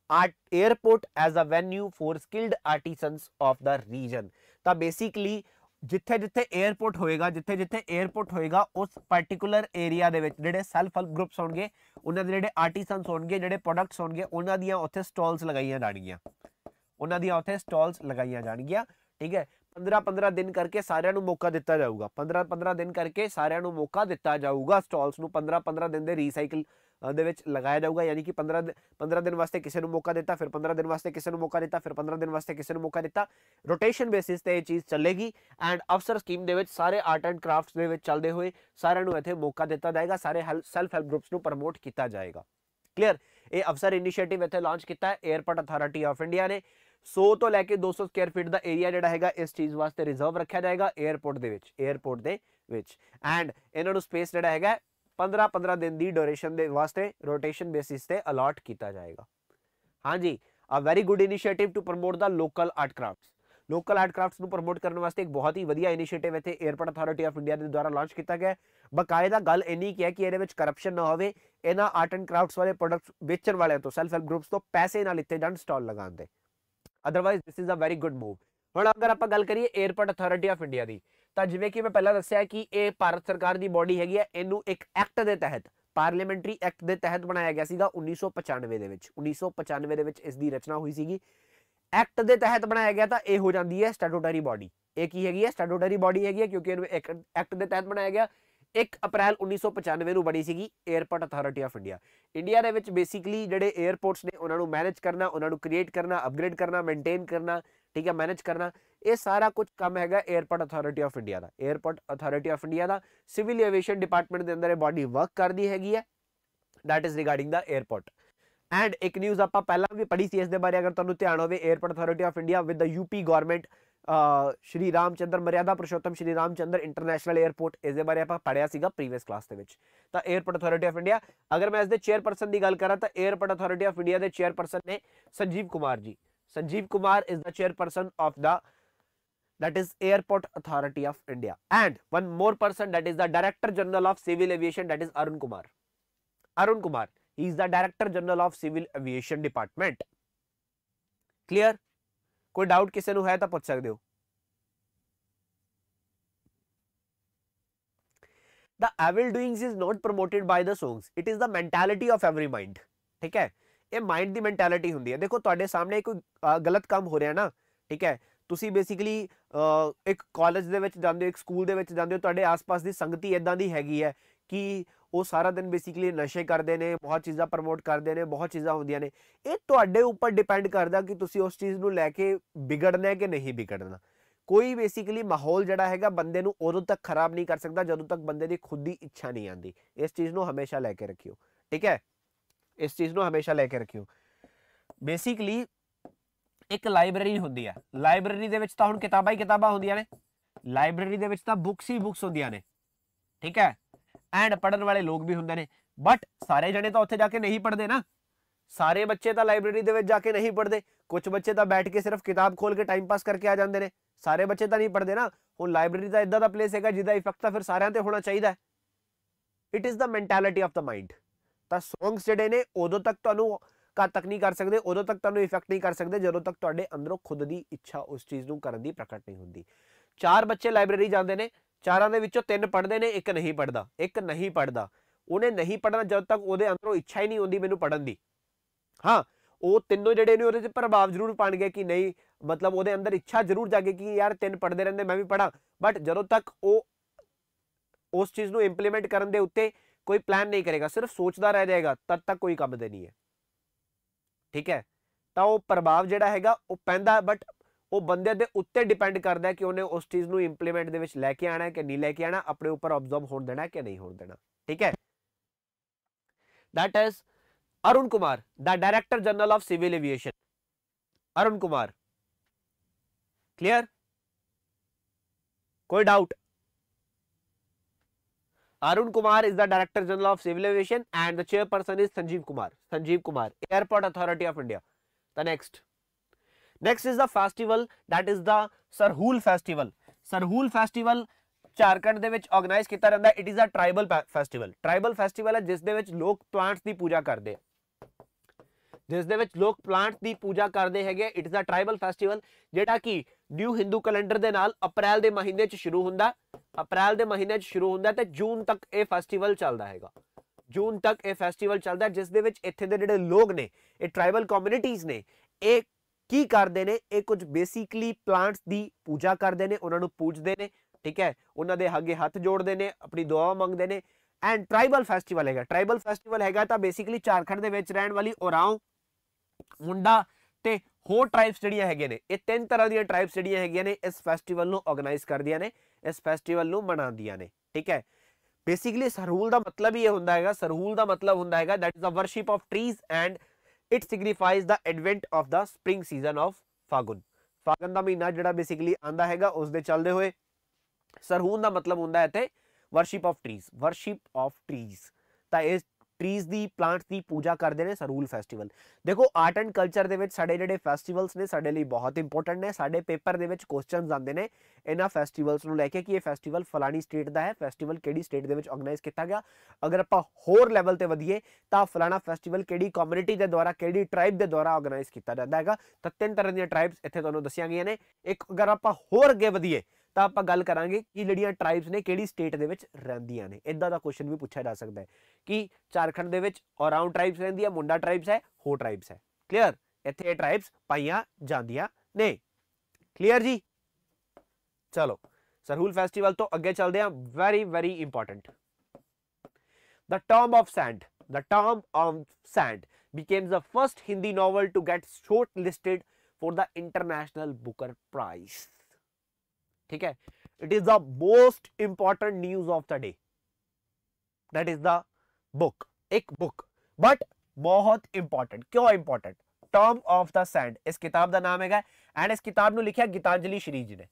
art airport as a venue for skilled artisans of the region ਤਾਂ ਬੇਸਿਕਲੀ ਜਿੱਥੇ ਜਿੱਥੇ 에어ਪੋਰਟ ਹੋਏਗਾ ਜਿੱਥੇ ਜਿੱਥੇ 에어ਪੋਰਟ ਹੋਏਗਾ ਉਸ ਪਾਰਟਿਕੂਲਰ ਏਰੀਆ ਦੇ ਵਿੱਚ ਜਿਹੜੇ ਸੈਲਫ ਹੈਲਪ ਗਰੁੱਪਸ ਹੋਣਗੇ ਉਹਨਾਂ ਦੇ ਜਿਹੜੇ ਆਰਟੀਸਨਸ ਹੋਣਗੇ ਜਿਹੜੇ ਪ੍ਰੋਡਕਟਸ ਹੋਣਗੇ ਉਹਨਾਂ ਦੀਆਂ ਉੱਥੇ ਸਟਾਲਸ ਲਗਾਈਆਂ ਜਾਣਗੀਆਂ ਉਹਨਾਂ ਦੀਆਂ ਉੱਥੇ ਸਟਾਲਸ ਲਗਾਈਆਂ ਜਾਣਗੀਆਂ ਠੀਕ ਹੈ 15 15 ਦਿਨ ਕਰਕੇ ਸਾਰਿਆਂ ਨੂੰ ਮੌਕਾ ਦਿੱਤਾ ਜਾਊਗਾ 15 15 ਦਿਨ ਕਰਕੇ ਸਾਰਿਆਂ ਨੂੰ ਮੌਕਾ ਦਿੱਤਾ ਜਾਊਗਾ ਸਟਾਲਸ ਨੂੰ 15 15 ਦਿਨ ਦੇ ਰੀਸਾਈਕਲ ਦੇ ਵਿੱਚ ਲਗਾਇਆ ਜਾਊਗਾ ਯਾਨੀ ਕਿ 15 15 ਦਿਨ ਵਾਸਤੇ ਕਿਸੇ ਨੂੰ ਮੌਕਾ ਦਿੱਤਾ ਫਿਰ 15 ਦਿਨ ਵਾਸਤੇ ਕਿਸੇ ਨੂੰ ਮੌਕਾ ਦਿੱਤਾ ਫਿਰ 15 ਦਿਨ ਵਾਸਤੇ ਕਿਸੇ ਨੂੰ ਮੌਕਾ ਦਿੱਤਾ ਰੋਟੇਸ਼ਨ ਬੇਸਿਸ ਤੇ ਇਹ ਚੀਜ਼ ਚੱਲੇਗੀ ਐਂਡ ਅਫਸਰ ਸਕੀਮ ਦੇ ਵਿੱਚ ਸਾਰੇ ਆਰਟ ਐਂਡ ਕਰਾਫਟਸ ਦੇ ਵਿੱਚ ਚੱਲਦੇ ਹੋਏ ਸਾਰਿਆਂ ਨੂੰ ਇੱਥੇ ਮੌਕਾ ਦਿੱਤਾ ਜਾਏਗਾ ਸਾਰੇ ਸੈਲਫ ਹੈਲਪ ਗਰੁੱਪਸ ਨੂੰ ਪ੍ਰਮੋਟ ਕੀਤਾ ਜਾਏਗਾ ਕਲੀਅਰ ਇਹ ਅਫਸਰ ਇਨੀਸ਼ੀਏਟਿਵ ਇੱਥੇ ਲਾਂਚ ਕੀਤਾ ਹੈ 에ਅਰਪੋਰਟ ਅਥਾਰਟੀ ਆਫ ਇੰਡੀਆ ਨੇ 100 ਤੋਂ ਲੈ ਕੇ 200 ਸਕੁਅਰ ਫੀਟ ਦਾ ਏਰੀਆ ਜਿਹੜਾ ਹੈਗਾ ਇਸ ਚੀਜ਼ ਵਾਸਤੇ ਰਿਜ਼ਰਵ ਰੱਖਿਆ ਜਾਏਗਾ 에ਅਰਪੋਰਟ ਦੇ ਵਿੱਚ 에ਅਰਪੋਰਟ ਦੇ ਵਿੱਚ ਐਂਡ ਇਹਨਾਂ ਨੂੰ ਸਪੇਸ ਜਿਹੜਾ ਹੈਗਾ 15-15 ਦਿਨ ਦੀ ਡਿਊਰੇਸ਼ਨ ਦੇ ਵਾਸਤੇ ਰੋਟੇਸ਼ਨ ਬੇਸਿਸ ਤੇ ਅਲਾਟ ਕੀਤਾ ਜਾਏਗਾ ਹਾਂਜੀ a very good initiative to promote the local art crafts local art crafts ਨੂੰ ਪ੍ਰਮੋਟ ਕਰਨ ਵਾਸਤੇ ਇੱਕ ਬਹੁਤ ਹੀ ਵਧੀਆ ਇਨੀਸ਼ੀਏਟਿਵ ਇੱਥੇ 에어ਪੋਰਟ ਅਥਾਰਟੀ ਆਫ ਇੰਡੀਆ ਦੇ ਦੁਆਰਾ ਲਾਂਚ ਕੀਤਾ ਗਿਆ ਬਕਾਇਦਾ ਗੱਲ ਇੰਨੀ ਕੀ ਹੈ ਕਿ ਇਹਦੇ ਵਿੱਚ ਕਰਪਸ਼ਨ ਨਾ ਹੋਵੇ ਇਹਨਾਂ ਆਰਟ ਐਂਡ ਕਰਾਫਟਸ ਵਾਲੇ ਪ੍ਰੋਡਕਟਸ ਵੇਚਣ ਵਾਲਿਆਂ ਤੋਂ ਸੈਲਫ ਹੈਲਪ ਗਰੁੱਪਸ ਤੋਂ ਪੈਸੇ ਨਾ ਲਿੱਤੇ ਜਾਣ ਸਟਾਲ ਲਗਾਉਂਦੇ otherwise this is a very good move ਹੁਣ ਅਗਰ ਆਪਾਂ ਗੱਲ ਕਰੀਏ 에어ਪੋਰਟ ਅਥਾਰਟੀ ਆਫ ਇੰਡੀਆ ਦੀ ਤਾਂ ਜਿਵੇਂ ਕਿ ਮੈਂ ਪਹਿਲਾਂ ਦੱਸਿਆ ਕਿ ਇਹ ਭਾਰਤ ਸਰਕਾਰ ਦੀ ਬਾਡੀ ਹੈਗੀ ਹੈ ਇਹਨੂੰ ਇੱਕ ਐਕਟ ਦੇ ਤਹਿਤ ਪਾਰਲੀਮੈਂਟਰੀ ਐਕਟ ਦੇ ਤਹਿਤ ਬਣਾਇਆ ਗਿਆ ਸੀਗਾ 1995 ਦੇ ਵਿੱਚ 1995 ਦੇ ਵਿੱਚ ਇਸ ਦੀ ਰਚਨਾ ਹੋਈ ਸੀਗੀ ਐਕਟ ਦੇ ਤਹਿਤ ਬਣਾਇਆ ਗਿਆ ਤਾਂ ਇਹ ਹੋ ਜਾਂਦੀ ਹੈ ਸਟੈਟੂਟਰੀ ਬਾਡੀ ਇਹ ਕੀ ਹੈਗੀ ਹੈ ਸਟੈਟੂਟਰੀ ਬਾਡੀ ਹੈਗੀ ਹੈ ਕਿਉਂਕਿ ਇਹਨੂੰ ਐਕਟ ਦੇ ਤਹਿਤ ਬਣਾਇਆ ਗਿਆ 1 ਅਪ੍ਰੈਲ 1995 ਨੂੰ ਬਣੀ ਸੀਗੀ airport authority of India India ਦੇ ਵਿੱਚ ਬੇਸਿਕਲੀ ਜਿਹੜੇ 에어ਪੋਰਟਸ ਨੇ ਉਹਨਾਂ ਨੂੰ ਮੈਨੇਜ ਕਰਨਾ ਉਹਨਾਂ ਨੂੰ ਕ੍ਰੀਏਟ ਕਰਨਾ ਅਪਗ੍ਰੇਡ ਕਰਨਾ ਮੇਨਟੇਨ ਕਰਨਾ ਠੀਕ ਹੈ ਮੈਨੇਜ ਕਰਨਾ ਇਹ ਸਾਰਾ ਕੁਝ ਕੰਮ ਹੈਗਾ 에ਅਰਪੋਰਟ ਅਥਾਰਟੀ ਆਫ ਇੰਡੀਆ ਦਾ 에ਅਰਪੋਰਟ ਅਥਾਰਟੀ ਆਫ ਇੰਡੀਆ ਦਾ ਸਿਵਲ ਐਵੀਏਸ਼ਨ ਡਿਪਾਰਟਮੈਂਟ ਦੇ ਅੰਦਰ ਇਹ ਬਾਡੀ ਵਰਕ ਕਰਦੀ ਹੈਗੀ ਹੈ that is regarding the airport and ਇੱਕ ਨਿਊਜ਼ ਆਪਾਂ ਪਹਿਲਾਂ ਵੀ ਪੜ੍ਹੀ ਸੀ ਇਸ ਦੇ ਬਾਰੇ ਅਗਰ ਤੁਹਾਨੂੰ ਧਿਆਨ ਹੋਵੇ airport authority of India with the UP government Shri Ramchandra Maryada Purushottam Shri Ramchandra international airport ਇਸ ਦੇ ਬਾਰੇ ਆਪਾਂ ਪੜਿਆ ਸੀਗਾ ਪ੍ਰੀਵੀਅਸ ਕਲਾਸ ਦੇ ਵਿੱਚ ਤਾਂ 에ਅਰਪੋਰਟ ਅਥਾਰਟੀ ਆਫ ਇੰਡੀਆ ਅਗਰ ਮੈਂ ਇਸ ਦੇ ਚੇਅਰਪਰਸਨ ਦੀ ਗੱਲ ਕਰਾਂ ਤਾਂ 에ਅਰਪੋਰਟ ਅਥਾਰਟੀ ਆਫ ਇੰਡੀਆ ਦੇ ਚੇਅਰਪਰਸਨ ਨੇ Sanjeev Kumar ji Sanjeev Kumar is the chairperson of the that is airport authority of India and one more person that is the director general of civil aviation that is Arun Kumar Arun Kumar is the director general of civil aviation department clear कोई doubt किसी को है तो पूछ सकते हो The evil doings is not promoted by the songs. It is the mentality of every mind. ठीक है ਇਹ ਮਾਈਂਡ ਦੀ ਮੈਂਟੈਲਿਟੀ ਹੁੰਦੀ ਹੈ ਦੇਖੋ ਤੁਹਾਡੇ ਸਾਹਮਣੇ ਕੋਈ ਗਲਤ ਕੰਮ ਹੋ ਰਿਹਾ ਨਾ ਠੀਕ ਹੈ ਤੁਸੀਂ ਬੇਸਿਕਲੀ ਇੱਕ ਕਾਲਜ ਦੇ ਵਿੱਚ ਜਾਂਦੇ ਹੋ ਇੱਕ ਸਕੂਲ ਦੇ ਵਿੱਚ ਜਾਂਦੇ ਹੋ ਤੁਹਾਡੇ ਆਸ-ਪਾਸ ਦੀ ਸੰਗਤੀ ਇਦਾਂ ਦੀ ਹੈਗੀ ਹੈ ਕਿ ਉਹ ਸਾਰਾ ਦਿਨ ਬੇਸਿਕਲੀ ਨਸ਼ੇ ਕਰਦੇ ਨੇ ਬਹੁਤ ਚੀਜ਼ਾਂ ਪ੍ਰਮੋਟ ਕਰਦੇ ਨੇ ਬਹੁਤ ਚੀਜ਼ਾਂ ਹੁੰਦੀਆਂ ਨੇ ਇਹ ਤੁਹਾਡੇ ਉੱਪਰ ਡਿਪੈਂਡ ਕਰਦਾ ਕਿ ਤੁਸੀਂ ਉਸ ਚੀਜ਼ ਨੂੰ ਲੈ ਕੇ ਵਿਗੜਨਾ ਹੈ ਕਿ ਨਹੀਂ ਵਿਗੜਨਾ ਕੋਈ ਬੇਸਿਕਲੀ ਮਾਹੌਲ ਜਿਹੜਾ ਹੈਗਾ ਬੰਦੇ ਨੂੰ ਉਦੋਂ ਤੱਕ ਖਰਾਬ ਨਹੀਂ ਕਰ ਸਕਦਾ ਜਦੋਂ ਤੱਕ ਬੰਦੇ ਦੀ ਖੁਦ ਦੀ ਇੱਛਾ ਨਹੀਂ ਆਂਦੀ ਇਸ ਚੀਜ਼ ਨੂੰ ਹਮੇਸ਼ਾ ਲੈ ਕੇ ਰੱਖਿਓ ਠੀਕ ਹੈ ਇਸ ਚੀਜ਼ ਨੂੰ ਹਮੇਸ਼ਾ ਲੈ ਕੇ ਰੱਖਿਓ ਬੇਸਿਕਲੀ ਇੱਕ ਲਾਇਬ੍ਰੇਰੀ ਹੁੰਦੀ ਆ ਲਾਇਬ੍ਰੇਰੀ ਦੇ ਵਿੱਚ ਤਾਂ ਹੁਣ ਕਿਤਾਬਾਂ ਹੀ ਕਿਤਾਬਾਂ ਹੁੰਦੀਆਂ ਨੇ ਲਾਇਬ੍ਰੇਰੀ ਦੇ ਵਿੱਚ ਤਾਂ ਬੁੱਕਸ ਹੀ ਬੁੱਕਸ ਹੁੰਦੀਆਂ ਨੇ ਠੀਕ ਹੈ ਐਂਡ ਪੜਨ ਵਾਲੇ ਲੋਕ ਵੀ ਹੁੰਦੇ ਨੇ ਬਟ ਸਾਰੇ ਜਣੇ ਤਾਂ ਉੱਥੇ ਜਾ ਕੇ ਨਹੀਂ ਪੜਦੇ ਨਾ ਸਾਰੇ ਬੱਚੇ ਤਾਂ ਲਾਇਬ੍ਰੇਰੀ ਦੇ ਵਿੱਚ ਜਾ ਕੇ ਨਹੀਂ ਪੜਦੇ ਕੁਝ ਬੱਚੇ ਤਾਂ ਬੈਠ ਕੇ ਸਿਰਫ ਕਿਤਾਬ ਖੋਲ ਕੇ ਟਾਈਮ ਪਾਸ ਕਰਕੇ ਆ ਜਾਂਦੇ ਨੇ ਸਾਰੇ ਬੱਚੇ ਤਾਂ ਨਹੀਂ ਪੜਦੇ ਨਾ ਹੁਣ ਲਾਇਬ੍ਰੇਰੀ ਦਾ ਇਦਾਂ ਦਾ ਪਲੇਸ ਹੈਗਾ ਜਿਹਦਾ ਇਫੈਕਟ ਤਾਂ ਫਿਰ ਸਾਰਿਆਂ ਤੇ ਹੋਣਾ ਚਾਹੀਦਾ it is the mentality of the mind ਤਾਂ ਸੌਂਗਸ ਜਿਹੜੇ ਨੇ ਉਦੋਂ ਤੱਕ ਤੁਹਾਨੂੰ ਕਾ ਤੱਕ ਨਹੀਂ ਕਰ ਸਕਦੇ ਉਦੋਂ ਤੱਕ ਤੁਹਾਨੂੰ ਇਫੈਕਟ ਨਹੀਂ ਕਰ ਸਕਦੇ ਜਦੋਂ ਤੱਕ ਤੁਹਾਡੇ ਅੰਦਰੋਂ ਖੁਦ ਦੀ ਇੱਛਾ ਉਸ ਚੀਜ਼ ਨੂੰ ਕਰਨ ਦੀ ਪ੍ਰਗਟ ਨਹੀਂ ਹੁੰਦੀ ਚਾਰ ਬੱਚੇ ਲਾਇਬ੍ਰੇਰੀ ਜਾਂਦੇ ਨੇ ਚਾਰਾਂ ਦੇ ਵਿੱਚੋਂ ਤਿੰਨ ਪੜ੍ਹਦੇ ਨੇ ਇੱਕ ਨਹੀਂ ਪੜ੍ਹਦਾ ਇੱਕ ਨਹੀਂ ਪੜ੍ਹਦਾ ਉਹਨੇ ਨਹੀਂ ਪੜ੍ਹਨਾ ਜਦ ਤੱਕ ਉਹਦੇ ਅੰਦਰੋਂ ਇੱਛਾ ਹੀ ਨਹੀਂ ਹੁੰਦੀ ਮੈਨੂੰ ਪੜਨ ਦੀ ਹਾਂ ਉਹ ਤਿੰਨੋਂ ਜਿਹੜੇ ਨੇ ਉਹਦੇ ਤੇ ਪ੍ਰਭਾਵ ਜ਼ਰੂਰ ਪਣ ਗਿਆ ਕਿ ਨਹੀਂ ਮਤਲਬ ਉਹਦੇ ਅੰਦਰ ਇੱਛਾ ਜ਼ਰੂਰ ਜਾਗੇ ਕਿ ਯਾਰ ਤਿੰਨ ਪੜ੍ਹਦੇ ਰਹਿੰਦੇ ਮੈਂ ਵੀ ਪੜਾਂ ਬਟ ਜਦੋਂ ਤੱਕ ਉਹ ਉਸ ਚੀਜ਼ ਨੂੰ ਇੰਪਲੀਮੈਂਟ ਕਰਨ ਦੇ ਉੱਤੇ ਕੋਈ ਪਲਾਨ ਨਹੀਂ ਕਰੇਗਾ ਸਿਰਫ ਸੋਚਦਾ ਰਹਿ ਜਾਏਗਾ ਤਦ ਤੱਕ ਕੋਈ ਕੰਮ ਦੇ ਨਹੀਂ ਹੈ ਠੀਕ ਹੈ ਤਾਂ ਉਹ ਪ੍ਰਭਾਵ ਜਿਹੜਾ ਹੈਗਾ ਉਹ ਪੈਂਦਾ ਬਟ ਉਹ ਬੰਦੇ ਦੇ ਉੱਤੇ ਡਿਪੈਂਡ ਕਰਦਾ ਕਿ ਉਹਨੇ ਉਸ ਚੀਜ਼ ਨੂੰ ਇੰਪਲੀਮੈਂਟ ਦੇ ਵਿੱਚ ਲੈ ਕੇ ਆਣਾ ਹੈ ਕਿ ਨਹੀਂ ਲੈ ਕੇ ਆਣਾ ਆਪਣੇ ਉੱਪਰ ਅਬਜ਼ਰਵ ਹੋਣ ਦੇਣਾ ਕਿ ਨਹੀਂ ਹੋਣ ਦੇਣਾ ਠੀਕ ਹੈ that is Arun Kumar the director general of civil aviation Arun Kumar clear ਕੋਈ doubt Arun Kumar is the Director General of Civil Aviation and the chairperson is Sanjeev Kumar. Sanjeev Kumar, Airport Authority of India. The next. Next is the festival that is the Sarhul Festival. Sarhul Festival Jharkhand de vich organize kita ਜਾਂਦਾ It is a tribal festival. Tribal festival hai jis de vich ਲੋਕ plants di puja ਕਰਦੇ ਆ ਜਿਸ ਦੇ ਵਿੱਚ ਲੋਕ plant ਦੀ ਪੂਜਾ ਕਰਦੇ ਹੈਗੇ ਇਟਸ ਅ ਟ੍ਰਾਈਬਲ ਫੈਸਟੀਵਲ ਜਿਹੜਾ ਕਿ ਨਿਊ ਹਿੰਦੂ ਕੈਲੰਡਰ ਦੇ ਨਾਲ ਅਪ੍ਰੈਲ ਦੇ ਮਹੀਨੇ 'ਚ ਸ਼ੁਰੂ ਹੁੰਦਾ ਅਪ੍ਰੈਲ ਦੇ ਮਹੀਨੇ 'ਚ ਸ਼ੁਰੂ ਹੁੰਦਾ ਤੇ ਜੂਨ ਤੱਕ ਇਹ ਫੈਸਟੀਵਲ ਚੱਲਦਾ ਹੈਗਾ ਜੂਨ ਤੱਕ ਇਹ ਫੈਸਟੀਵਲ ਚੱਲਦਾ ਜਿਸ ਦੇ ਵਿੱਚ ਇੱਥੇ ਦੇ ਜਿਹੜੇ ਲੋਕ ਨੇ ਇਹ ਟ੍ਰਾਈਬਲ ਕਮਿਊਨਿਟੀਆਂ ਨੇ ਇਹ ਕੀ ਕਰਦੇ ਨੇ ਇਹ ਕੁਝ ਬੇਸਿਕਲੀ ਪਲਾਂਟਸ ਦੀ ਪੂਜਾ ਕਰਦੇ ਨੇ ਉਹਨਾਂ ਨੂੰ ਪੂਜਦੇ ਨੇ ਠੀਕ ਹੈ ਉਹਨਾਂ ਦੇ ਅੱਗੇ ਹੱਥ ਜੋੜਦੇ ਨੇ ਆਪਣੀ ਦੁਆ ਮੰਗਦੇ ਨੇ ਐਂਡ ਟ੍ਰਾਈਬਲ ਫੈਸਟੀਵਲ ਹੈਗਾ ਟ੍ਰਾਈਬਲ ਫੈਸਟੀਵਲ ਹੈਗਾ ਤਾਂ ਬੇਸਿਕਲੀ ਝਾਰਖੰਡ ਦੇ ਵਿੱਚ ਰਹਿਣ ਵਾਲੀ ਔਰਾਓ ਮੁੰਡਾ ਤੇ ਹੋਰ ਟ੍ਰਾਈਬਸ ਜਿਹੜੀਆਂ ਹੈਗੀਆਂ ਨੇ ਇਹ ਤਿੰਨ ਤਰ੍ਹਾਂ ਦੀਆਂ ਟ੍ਰਾਈਬਸ ਜਿਹੜੀਆਂ ਹੈਗੀਆਂ ਨੇ ਇਸ ਫੈਸਟੀਵਲ ਨੂੰ ਆਰਗੇਨਾਈਜ਼ ਕਰਦੀਆਂ ਨੇ ਇਸ ਫੈਸਟੀਵਲ ਨੂੰ ਮਨਾਉਂਦੀਆਂ ਨੇ ਠੀਕ ਹੈ ਬੇਸਿਕਲੀ ਸਰਹੂਲ ਦਾ ਮਤਲਬ ਹੀ ਇਹ ਹੁੰਦਾ ਹੈਗਾ ਸਰਹੂਲ ਦਾ ਮਤਲਬ ਹੁੰਦਾ ਹੈਗਾ that is a worship of trees and it signifies the advent of the spring season of Phagun Phagan ਦਾ ਮਹੀਨਾ ਜਿਹੜਾ ਬੇਸਿਕਲੀ ਆਂਦਾ ਹੈਗਾ ਉਸ ਦੇ ਚੱਲਦੇ ਹੋਏ ਸਰਹੂਲ ਦਾ ਮਤਲਬ ਹੁੰਦਾ ਹੈ ਇੱਥੇ worship of trees worship of trees ਤਾਂ ਇਸ ਟਰੀਜ਼ ਦੀ ਪਲਾਂਟਸ ਦੀ ਪੂਜਾ ਕਰਦੇ ਨੇ ਸਰੂਲ ਫੈਸਟੀਵਲ ਦੇਖੋ ਆਰਟ ਐਂਡ ਕਲਚਰ ਦੇ ਵਿੱਚ ਸਾਡੇ ਜਿਹੜੇ ਫੈਸਟੀਵਲਸ ਨੇ ਸਾਡੇ ਲਈ ਬਹੁਤ ਇੰਪੋਰਟੈਂਟ ਨੇ ਸਾਡੇ ਪੇਪਰ ਦੇ ਵਿੱਚ ਕੁਐਸਚਨਸ ਆਉਂਦੇ ਨੇ ਇਹਨਾਂ ਫੈਸਟੀਵਲਸ ਨੂੰ ਲੈ ਕੇ ਕਿ ਇਹ ਫੈਸਟੀਵਲ ਫਲਾਣੀ ਸਟੇਟ ਦਾ ਹੈ ਫੈਸਟੀਵਲ ਕਿਹੜੀ ਸਟੇਟ ਦੇ ਵਿੱਚ ਆਰਗੇਨਾਈਜ਼ ਕੀਤਾ ਗਿਆ ਅਗਰ ਆਪਾਂ ਹੋਰ ਲੈਵਲ ਤੇ ਵਧੀਏ ਤਾਂ ਫਲਾਣਾ ਫੈਸਟੀਵਲ ਕਿਹੜੀ ਕਮਿਊਨਿਟੀ ਦੇ ਦੁਆਰਾ ਕਿਹੜੀ ਟ੍ਰਾਈਬ ਦੇ ਦੁਆਰਾ ਆਰਗੇਨਾਈਜ਼ ਕੀਤਾ ਜਾਂਦਾ ਹੈਗਾ ਤਾਂ ਤਿੰਨ ਤਰ੍ਹਾਂ ਦੀਆਂ ਟ੍ਰਾਈਬਸ ਇੱਥੇ ਤੁਹਾਨੂੰ ਦੱਸੀਆਂ ਗਈਆਂ ਨੇ ਇੱਕ ਅਗਰ ਆਪਾਂ ਹੋਰ ਅੱਗੇ ਵਧੀਏ ਤਾਂ ਆਪਾਂ ਗੱਲ ਕਰਾਂਗੇ ਕਿ ਜਿਹੜੀਆਂ ਟ੍ਰਾਈਬਸ ਨੇ ਕਿਹੜੀ ਸਟੇਟ ਦੇ ਵਿੱਚ ਰਹਿੰਦੀਆਂ ਨੇ ਇਦਾਂ ਦਾ ਕੁਐਸਚਨ ਵੀ ਪੁੱਛਿਆ ਜਾ ਸਕਦਾ ਹੈ ਕਿ ਝਾਰਖੰਡ ਦੇ ਵਿੱਚ ਔਰਾਉਂ ਟ੍ਰਾਈਬਸ ਰਹਿੰਦੀ ਹੈ ਮੁੰਡਾ ਟ੍ਰਾਈਬਸ ਹੈ ਹੋ ਟ੍ਰਾਈਬਸ ਹੈ ਕਲੀਅਰ ਇੱਥੇ ਇਹ ਟ੍ਰਾਈਬਸ ਪਾਈਆਂ ਜਾਂਦੀਆਂ ਨੇ ਕਲੀਅਰ ਜੀ ਚਲੋ ਸਰਹੂਲ ਫੈਸਟੀਵਲ ਤੋਂ ਅੱਗੇ ਚੱਲਦੇ ਹਾਂ very very important term of sand Sand. Term of sand becomes a first Hindi novel to get get listed for the international Booker prize ठीक है it is the most important news of the day that is the book एक book but बहुत important क्यों important term of the sand इस किताब का नाम है एंड इस किताब में लिखा गीतांजलि श्री जी ने